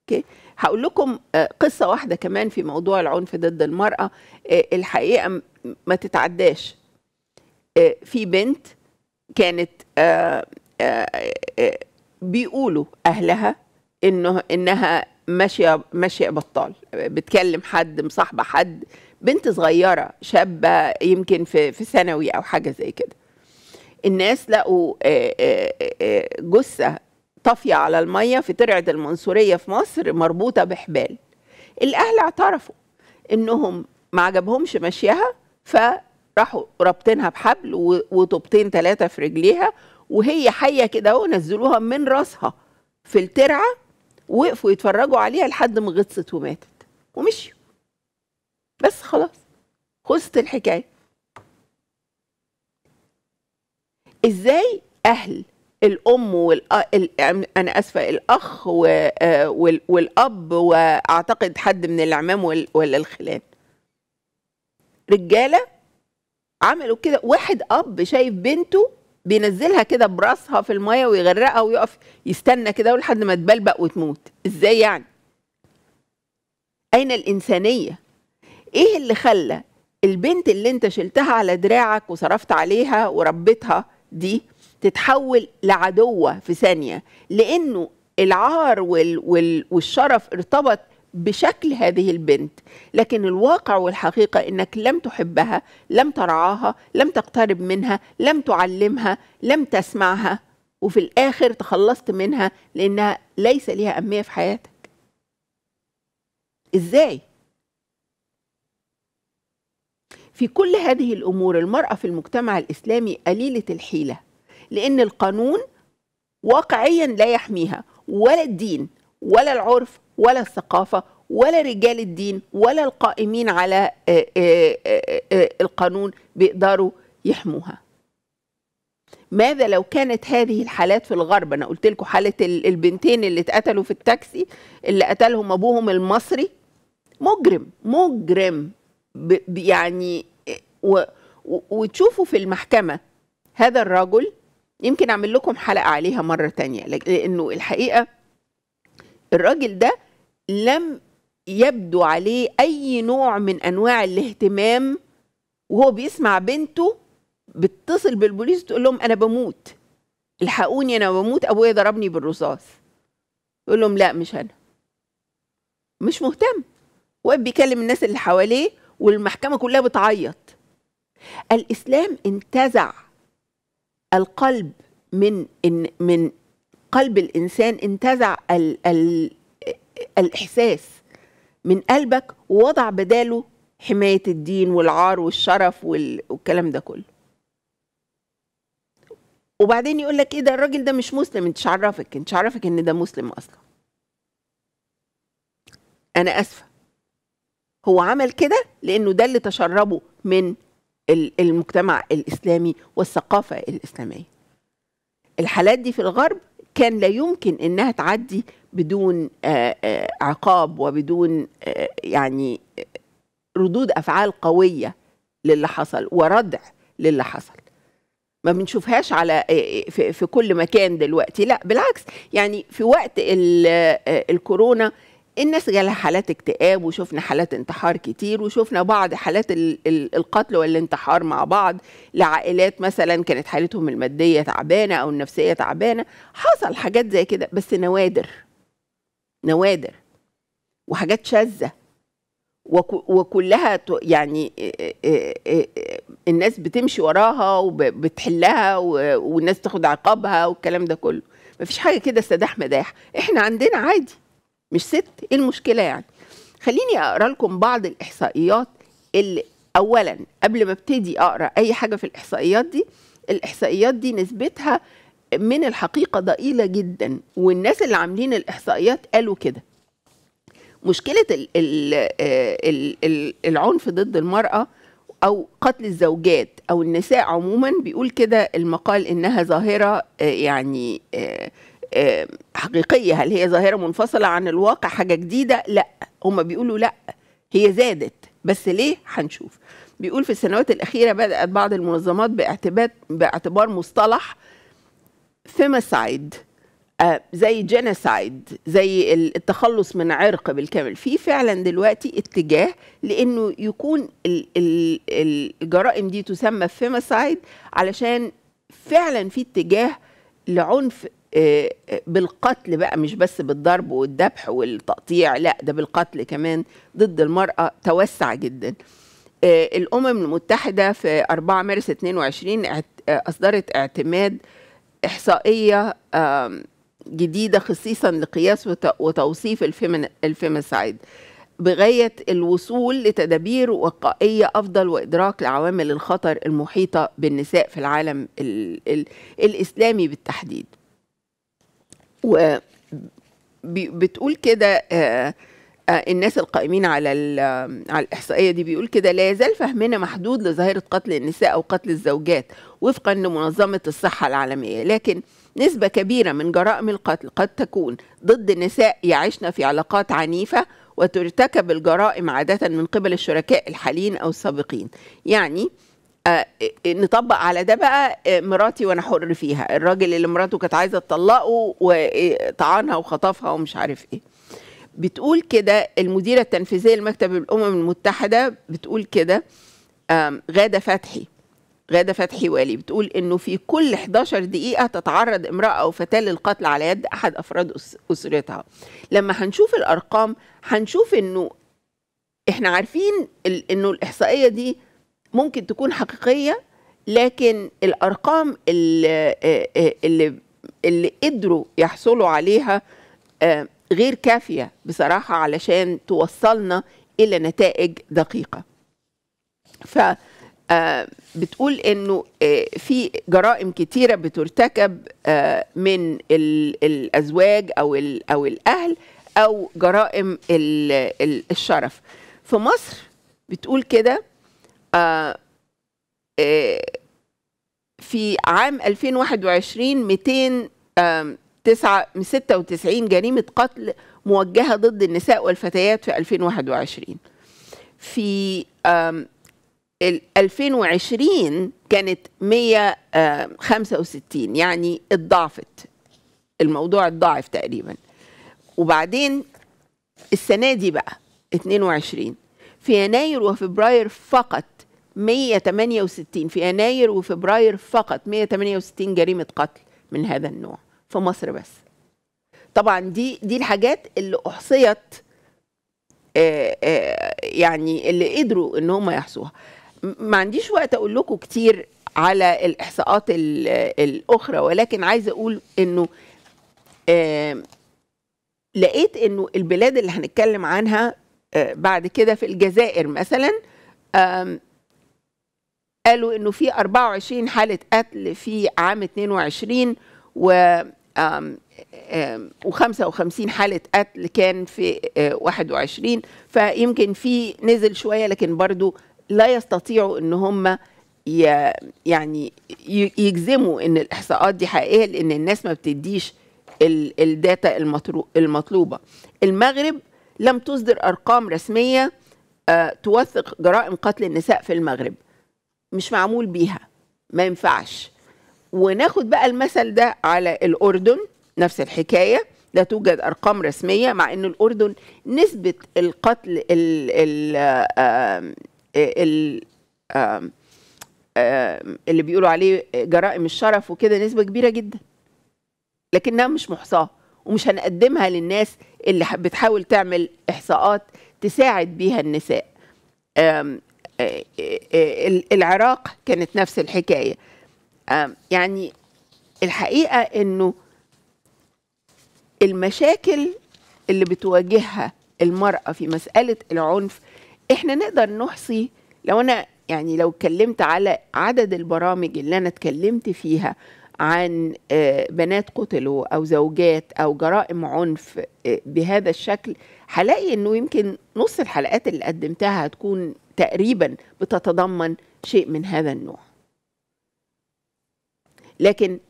اوكي okay. هقول لكم آه، قصه واحده كمان في موضوع العنف ضد المراه آه، الحقيقه ما تتعداش آه، في بنت كانت بيقولوا اهلها انه انها ماشيه ماشيه بطال بتكلم حد مصاحبه حد بنت صغيره شابه يمكن في في ثانوي او حاجه زي كده الناس لقوا جثه طافية على المية في ترعة المنصورية في مصر مربوطة بحبال الأهل اعترفوا إنهم ما عجبهمش مشيها فراحوا رابطينها بحبل وطوبتين ثلاثة في رجليها وهي حية كده ونزلوها من راسها في الترعة وقفوا يتفرجوا عليها لحد ما غطست وماتت ومشيوا بس خلاص خلصت الحكاية ازاي أهل الام والأ... يعني انا اسفه الاخ و... آه، والاب واعتقد حد من العمام ولا الخلان رجاله عملوا كده واحد اب شايف بنته بينزلها كده براسها في الميه ويغرقها ويقف يستنى كده لحد ما تبلبق وتموت ازاي يعني اين الانسانيه ايه اللي خلى البنت اللي انت شلتها على دراعك وصرفت عليها وربيتها دي تتحول لعدوة في ثانية لأنه العار وال وال والشرف ارتبط بشكل هذه البنت لكن الواقع والحقيقة إنك لم تحبها لم ترعاها لم تقترب منها لم تعلمها لم تسمعها وفي الآخر تخلصت منها لأنها ليس لها أهمية في حياتك إزاي؟ في كل هذه الأمور المرأة في المجتمع الإسلامي قليلة الحيلة لأن القانون واقعيا لا يحميها ولا الدين ولا العرف ولا الثقافة ولا رجال الدين ولا القائمين على آه، آه، آه، القانون بيقدروا يحموها ماذا لو كانت هذه الحالات في الغرب انا قلت لكم حاله البنتين اللي اتقتلوا في التاكسي اللي قتلهم ابوهم المصري مجرم مجرم يعني وتشوفوا في المحكمه هذا الرجل يمكن اعمل لكم حلقه عليها مره تانية لانه الحقيقه الراجل ده لم يبدو عليه اي نوع من انواع الاهتمام وهو بيسمع بنته بتتصل بالبوليس تقول لهم انا بموت الحقوني انا بموت ابويا ضربني بالرصاص يقول لهم لا مش انا مش مهتم واقف بيكلم الناس اللي حواليه والمحكمه كلها بتعيط الاسلام انتزع القلب من إن من قلب الانسان انتزع ال ال الاحساس من قلبك ووضع بداله حمايه الدين والعار والشرف والكلام ده كله وبعدين يقول لك ايه ده الراجل ده مش مسلم انت عرفك انت عرفك ان ده مسلم اصلا انا اسفه هو عمل كده لانه ده اللي تشربه من المجتمع الاسلامي والثقافه الاسلاميه الحالات دي في الغرب كان لا يمكن انها تعدي بدون آه، آه، عقاب وبدون آه، يعني ردود افعال قويه للي حصل وردع للي حصل ما بنشوفهاش على في كل مكان دلوقتي لا بالعكس يعني في وقت الكورونا الناس جالها حالات اكتئاب وشفنا حالات انتحار كتير وشفنا بعض حالات القتل والانتحار مع بعض لعائلات مثلا كانت حالتهم المادية تعبانة أو النفسية تعبانة حصل حاجات زي كده بس نوادر نوادر وحاجات شاذة وكلها يعني الناس بتمشي وراها وبتحلها والناس تاخد عقابها والكلام ده كله مفيش حاجة كده سداح مداح أيوة. احنا عندنا عادي مش ست ايه المشكله يعني خليني اقرا لكم بعض الاحصائيات اللي اولا قبل ما ابتدي اقرا اي حاجه في الاحصائيات دي الاحصائيات دي نسبتها من الحقيقه ضئيله جدا والناس اللي عاملين الاحصائيات قالوا كده مشكله ال ال ال الـ العنف ضد المراه او قتل الزوجات او النساء عموما بيقول كده المقال انها ظاهره آه، يعني آه، حقيقيه هل هي ظاهره منفصله عن الواقع حاجه جديده لا هم بيقولوا لا هي زادت بس ليه هنشوف بيقول في السنوات الاخيره بدات بعض المنظمات باعتبار باعتبار مصطلح فيمسايد آه، زي جينيسايد زي التخلص من عرق بالكامل في فعلا دلوقتي اتجاه لانه يكون الجرائم دي تسمى فيمسايد علشان فعلا في اتجاه لعنف بالقتل بقى مش بس بالضرب والذبح والتقطيع لا ده بالقتل كمان ضد المرأة توسع جدا آه، الأمم المتحدة في 4 مارس 22 آه، أصدرت اعتماد إحصائية جديدة خصيصا لقياس وتوصيف الفيمسايد بغاية الوصول لتدابير وقائية أفضل وإدراك لعوامل الخطر المحيطة بالنساء في العالم الإسلامي بالتحديد وبتقول كده آه، آه، الناس القائمين على على الاحصائيه دي بيقول كده لا يزال فهمنا محدود لظاهره قتل النساء او قتل الزوجات وفقا لمنظمه الصحه العالميه لكن نسبه كبيره من جرائم القتل قد تكون ضد نساء يعيشن في علاقات عنيفه وترتكب الجرائم عاده من قبل الشركاء الحاليين او السابقين يعني آه، آه، نطبق على ده بقى آه، مراتي وانا حر فيها الراجل اللي مراته كانت عايزه تطلقه وطعنها وخطفها ومش عارف ايه بتقول كده المديره التنفيذيه لمكتب الامم المتحده بتقول كده غاده فتحي غاده فتحي والي بتقول انه في كل 11 دقيقه تتعرض امراه او فتاه للقتل على يد احد افراد اسرتها لما هنشوف الارقام هنشوف انه احنا عارفين انه الاحصائيه دي ممكن تكون حقيقيه لكن الارقام اللي آه، آه، اللي, اللي قدروا يحصلوا عليها آه، غير كافيه بصراحه علشان توصلنا الى نتائج دقيقه ف بتقول انه في جرائم كتيره بترتكب من الازواج او او الاهل او جرائم الشرف في مصر بتقول كده آه، آه، في عام 2021 296 جريمة قتل موجهة ضد النساء والفتيات في 2021 في 2020 كانت 165 يعني اتضاعفت الموضوع اتضاعف تقريبا وبعدين السنة دي بقى 22 في يناير وفبراير فقط 168 في يناير وفبراير فقط 168 جريمة قتل من هذا النوع في مصر بس طبعا دي دي الحاجات اللي أحصيت آآ آه، آآ آه، يعني اللي قدروا ان هم يحصوها ما عنديش وقت اقول لكم كتير على الاحصاءات الاخرى ولكن عايزه اقول انه آه، لقيت انه البلاد اللي هنتكلم عنها بعد كده في الجزائر مثلا قالوا انه في 24 حاله قتل في عام 22 و و55 حالة قتل كان في 21 آه، فيمكن في نزل شوية لكن برضو لا يستطيعوا ان هم يعني يجزموا ان الاحصاءات دي حقيقية لان الناس ما بتديش الداتا المطلوبة المغرب لم تصدر ارقام رسمية آه، توثق جرائم قتل النساء في المغرب مش معمول بيها ما ينفعش وناخد بقى المثل ده على الأردن نفس الحكاية لا توجد أرقام رسمية مع أن الأردن نسبة القتل ال ال ال اللي بيقولوا عليه جرائم الشرف وكده نسبة كبيرة جدا لكنها مش محصاة ومش هنقدمها للناس اللي بتحاول تعمل إحصاءات تساعد بيها النساء العراق كانت نفس الحكاية يعني الحقيقة أنه المشاكل اللي بتواجهها المرأة في مسألة العنف احنا نقدر نحصي لو أنا يعني لو اتكلمت على عدد البرامج اللي أنا اتكلمت فيها عن آه، بنات قتلوا أو زوجات أو جرائم عنف آه، بهذا الشكل هلاقي انه يمكن نص الحلقات اللي قدمتها هتكون تقريبا بتتضمن شيء من هذا النوع لكن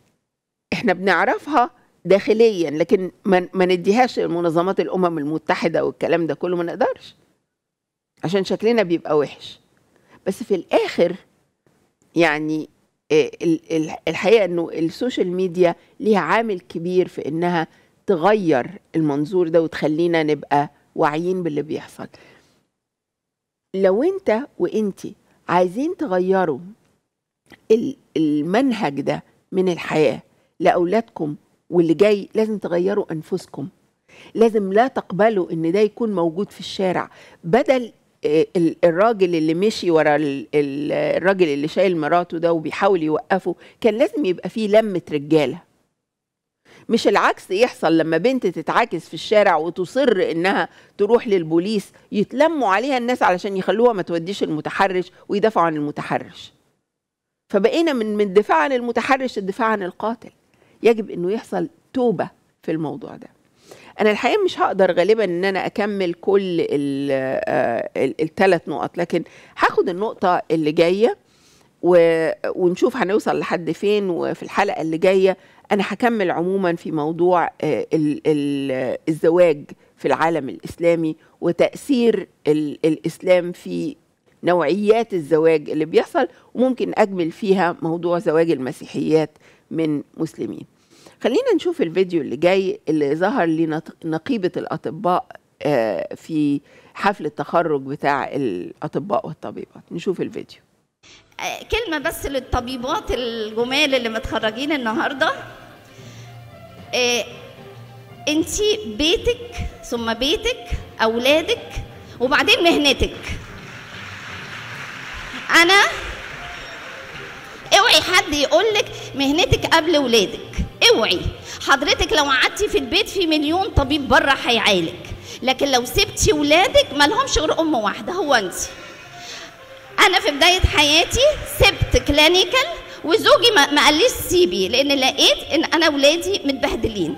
احنا بنعرفها داخليا لكن ما نديهاش المنظمات الامم المتحده والكلام ده كله ما نقدرش عشان شكلنا بيبقى وحش بس في الاخر يعني آه، الحقيقه انه السوشيال ميديا ليها عامل كبير في انها تغير المنظور ده وتخلينا نبقى واعيين باللي بيحصل لو انت وانت عايزين تغيروا المنهج ده من الحياه لاولادكم واللي جاي لازم تغيروا انفسكم لازم لا تقبلوا ان ده يكون موجود في الشارع بدل آه، الراجل اللي مشي ورا الراجل اللي شايل مراته ده وبيحاول يوقفه كان لازم يبقى فيه لمه رجاله مش العكس يحصل لما بنت تتعاكس في الشارع وتصر انها تروح للبوليس يتلموا عليها الناس علشان يخلوها ما توديش المتحرش ويدافعوا عن المتحرش فبقينا من من الدفاع عن المتحرش الدفاع عن القاتل يجب انه يحصل توبه في الموضوع ده انا الحقيقه مش هقدر غالبا ان انا اكمل كل الثلاث آه، نقط لكن هاخد النقطه اللي جايه ونشوف هنوصل لحد فين وفي الحلقه اللي جايه انا هكمل عموما في موضوع آه، الزواج في العالم الاسلامي وتاثير الاسلام في نوعيات الزواج اللي بيحصل وممكن اجمل فيها موضوع زواج المسيحيات من مسلمين خلينا نشوف الفيديو اللي جاي اللي ظهر لنقيبه الاطباء آه، في حفل التخرج بتاع الاطباء والطبيبات نشوف الفيديو آه، كلمه بس للطبيبات الجمال اللي متخرجين النهارده إيه انت بيتك ثم بيتك اولادك وبعدين مهنتك انا اوعي حد يقول لك مهنتك قبل ولادك اوعي حضرتك لو قعدتي في البيت في مليون طبيب بره هيعالج لكن لو سبتي ولادك مالهمش غير ام واحده هو انت انا في بدايه حياتي سبت كلينيكال وزوجي ما قاليش سيبي لان لقيت ان انا ولادي متبهدلين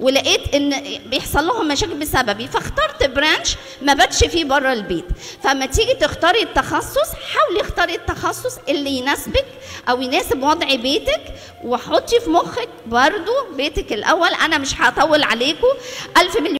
ولقيت ان بيحصل لهم مشاكل بسببي فاخترت برانش ما باتش فيه بره البيت فما تيجي تختاري التخصص حاولي اختاري التخصص اللي يناسبك او يناسب وضع بيتك وحطي في مخك برضو بيتك الاول انا مش هطول عليكم الف مليون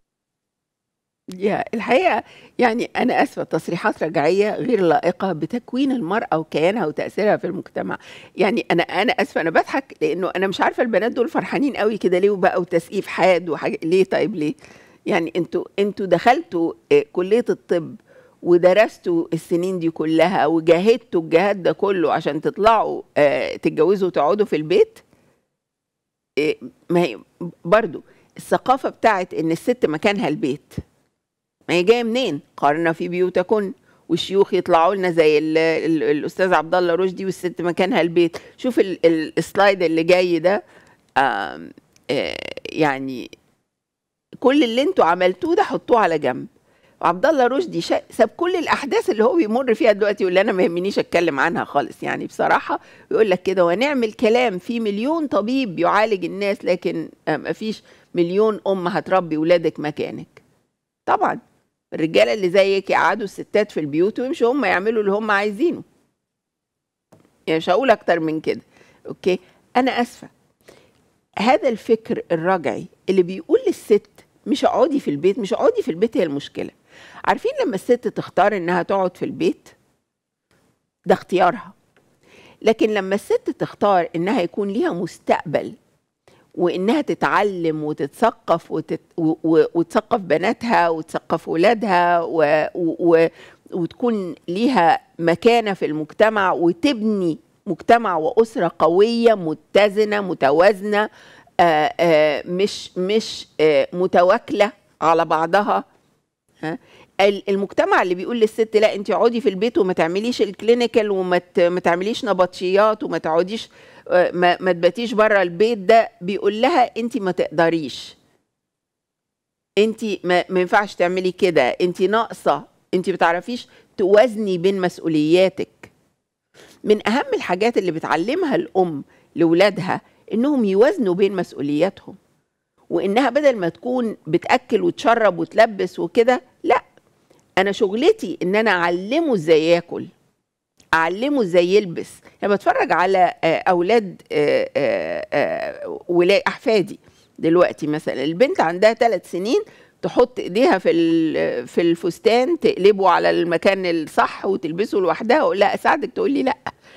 يا الحقيقة يعني أنا أسفة تصريحات رجعية غير لائقة بتكوين المرأة وكيانها وتأثيرها في المجتمع يعني أنا أنا أسفة أنا بضحك لأنه أنا مش عارفة البنات دول فرحانين قوي كده ليه وبقى وتسقيف حاد وحاجة ليه طيب ليه يعني أنتوا أنتوا دخلتوا آه، كلية الطب ودرستوا السنين دي كلها وجاهدتوا الجهاد ده كله عشان تطلعوا آه، تتجوزوا وتقعدوا في البيت آه، ما هي برضو الثقافة بتاعت إن الست مكانها البيت ما هي جايه منين قارنا في بيوتكن والشيوخ يطلعوا لنا زي ال ال الاستاذ عبد الله رشدي والست مكانها البيت شوف ال ال السلايد اللي جاي ده آه، يعني كل اللي انتوا عملتوه ده حطوه على جنب وعبد الله رشدي شا... ساب كل الاحداث اللي هو بيمر فيها دلوقتي واللي انا ما يهمنيش اتكلم عنها خالص يعني بصراحه يقول لك كده ونعمل كلام في مليون طبيب يعالج الناس لكن ما فيش مليون ام هتربي ولادك مكانك طبعا الرجاله اللي زيك يقعدوا الستات في البيوت ويمشوا هم يعملوا اللي هم عايزينه يعني مش هقول اكتر من كده اوكي انا اسفه هذا الفكر الرجعي اللي بيقول للست مش اقعدي في البيت مش اقعدي في البيت هي المشكله عارفين لما الست تختار انها تقعد في البيت ده اختيارها لكن لما الست تختار انها يكون ليها مستقبل وانها تتعلم وتتثقف وتت... وتثقف بناتها وتثقف ولادها و... و... وتكون ليها مكانه في المجتمع وتبني مجتمع واسره قويه متزنه متوازنه آآ آآ مش مش آآ متواكله على بعضها ها المجتمع اللي بيقول للست لا انت اقعدي في البيت وما تعمليش الكلينيكال وما تعمليش نبطشيات وما تقعديش ما, ما تباتيش بره البيت ده بيقول لها انت ما تقدريش انت ما ينفعش تعملي كده انت ناقصه انت ما بتعرفيش توازني بين مسؤولياتك من اهم الحاجات اللي بتعلمها الام لاولادها انهم يوازنوا بين مسؤولياتهم وانها بدل ما تكون بتاكل وتشرب وتلبس وكده لا انا شغلتي ان انا اعلمه ازاي ياكل اعلمه ازاي يلبس لما اتفرج على آه، اولاد آه، آه، ولاء احفادي دلوقتي مثلا البنت عندها ثلاث سنين تحط ايديها في في الفستان تقلبه على المكان الصح وتلبسه لوحدها اقول لها اساعدك تقول لي لا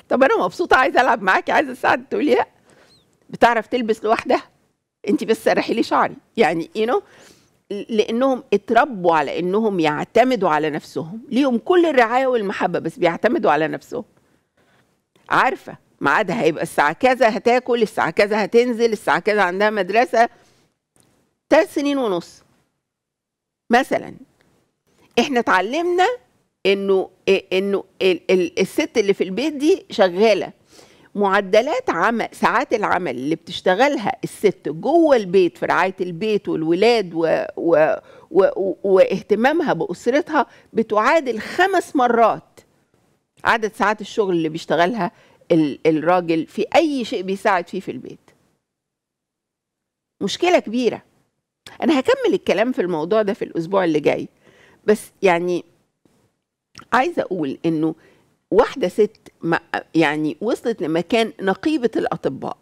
طب انا مبسوطه عايزه العب معاكي عايزه اساعدك تقول لي لا بتعرف تلبس لوحدها انت بس سرحي لي شعري يعني يو you know لانهم اتربوا على انهم يعتمدوا على نفسهم ليهم كل الرعايه والمحبه بس بيعتمدوا على نفسهم عارفه ميعادها هيبقى الساعه كذا هتاكل الساعه كذا هتنزل الساعه كذا عندها مدرسه ثلاث سنين ونص مثلا احنا اتعلمنا انه انه الست اللي في البيت دي شغاله معدلات عمل ساعات العمل اللي بتشتغلها الست جوه البيت في رعايه البيت والولاد و... و... و... واهتمامها باسرتها بتعادل خمس مرات عدد ساعات الشغل اللي بيشتغلها الراجل في اي شيء بيساعد فيه في البيت مشكله كبيره انا هكمل الكلام في الموضوع ده في الاسبوع اللي جاي بس يعني عايزه اقول انه واحده ست يعني وصلت لمكان نقيبه الاطباء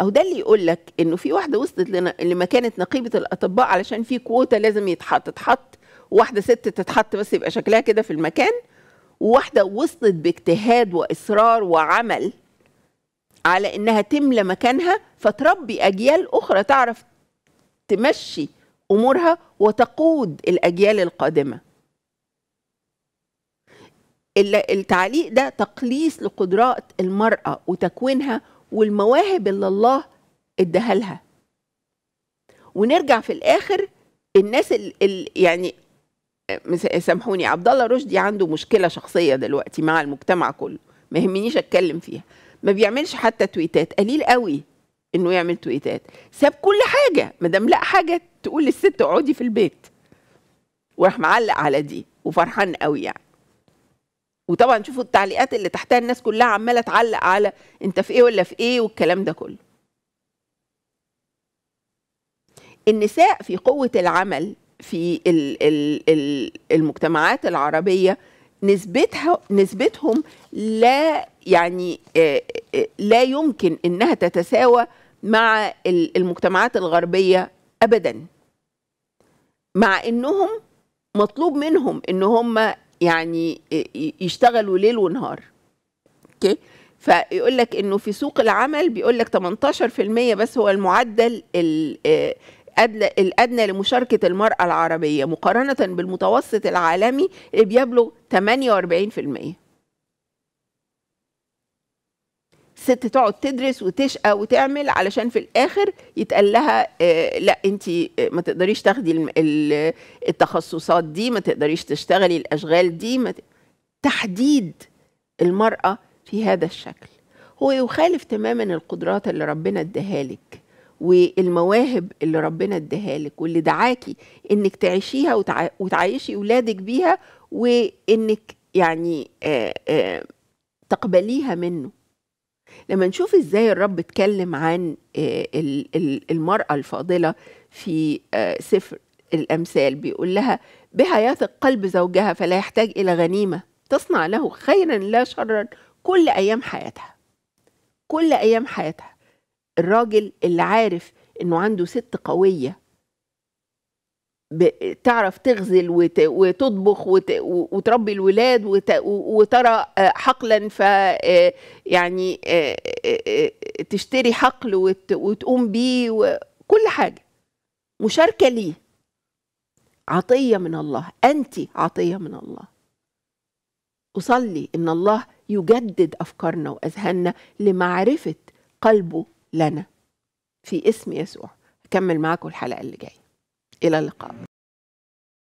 او ده اللي يقول لك انه في واحده وصلت لمكانه نقيبه الاطباء علشان في كوتا لازم يتحط تتحط واحده ست تتحط بس يبقى شكلها كده في المكان وواحده وصلت باجتهاد واصرار وعمل على انها تملى مكانها فتربي اجيال اخرى تعرف تمشي امورها وتقود الاجيال القادمه التعليق ده تقليص لقدرات المرأة وتكوينها والمواهب اللي الله اداها لها ونرجع في الاخر الناس اللي يعني آه، سامحوني عبد الله رشدي عنده مشكله شخصيه دلوقتي مع المجتمع كله ما يهمنيش اتكلم فيها ما بيعملش حتى تويتات قليل قوي انه يعمل تويتات ساب كل حاجه ما دام لا حاجه تقول للست اقعدي في البيت وراح معلق على دي وفرحان قوي يعني وطبعا شوفوا التعليقات اللي تحتها الناس كلها عماله تعلق على انت في ايه ولا في ايه والكلام ده كله النساء في قوه العمل في المجتمعات العربيه نسبتها نسبتهم لا يعني آه، آه، لا يمكن انها تتساوى مع المجتمعات الغربيه ابدا مع انهم مطلوب منهم ان هم يعني آه، يشتغلوا ليل ونهار اوكي فيقول لك انه في سوق العمل بيقول لك 18% بس هو المعدل آه، الادنى لمشاركه المراه العربيه مقارنه بالمتوسط العالمي اللي بيبلغ 48% ست تقعد تدرس وتشقى وتعمل علشان في الاخر يتقال لها آه، لا انت آه، ما تقدريش تاخدي التخصصات دي ما تقدريش تشتغلي الاشغال دي ما تحديد المراه في هذا الشكل هو يخالف تماما القدرات اللي ربنا اداها لك والمواهب اللي ربنا اداها لك واللي دعاكي انك تعيشيها وتعيشي اولادك بيها وانك يعني آه، تقبليها منه لما نشوف ازاي الرب اتكلم عن آه، المرأة الفاضلة في آه، سفر الأمثال بيقول لها بها يثق قلب زوجها فلا يحتاج إلى غنيمة تصنع له خيرا لا شرا كل أيام حياتها كل أيام حياتها الراجل اللي عارف إنه عنده ست قوية تعرف تغزل وتطبخ وتربي الولاد وترى آه، حقلا ف آه، يعني آه، تشتري حقل وتقوم بيه وكل حاجه مشاركه ليه عطيه من الله انت عطيه من الله اصلي ان الله يجدد افكارنا واذهاننا لمعرفه قلبه لنا في اسم يسوع اكمل معاكم الحلقه اللي جايه إلى اللقاء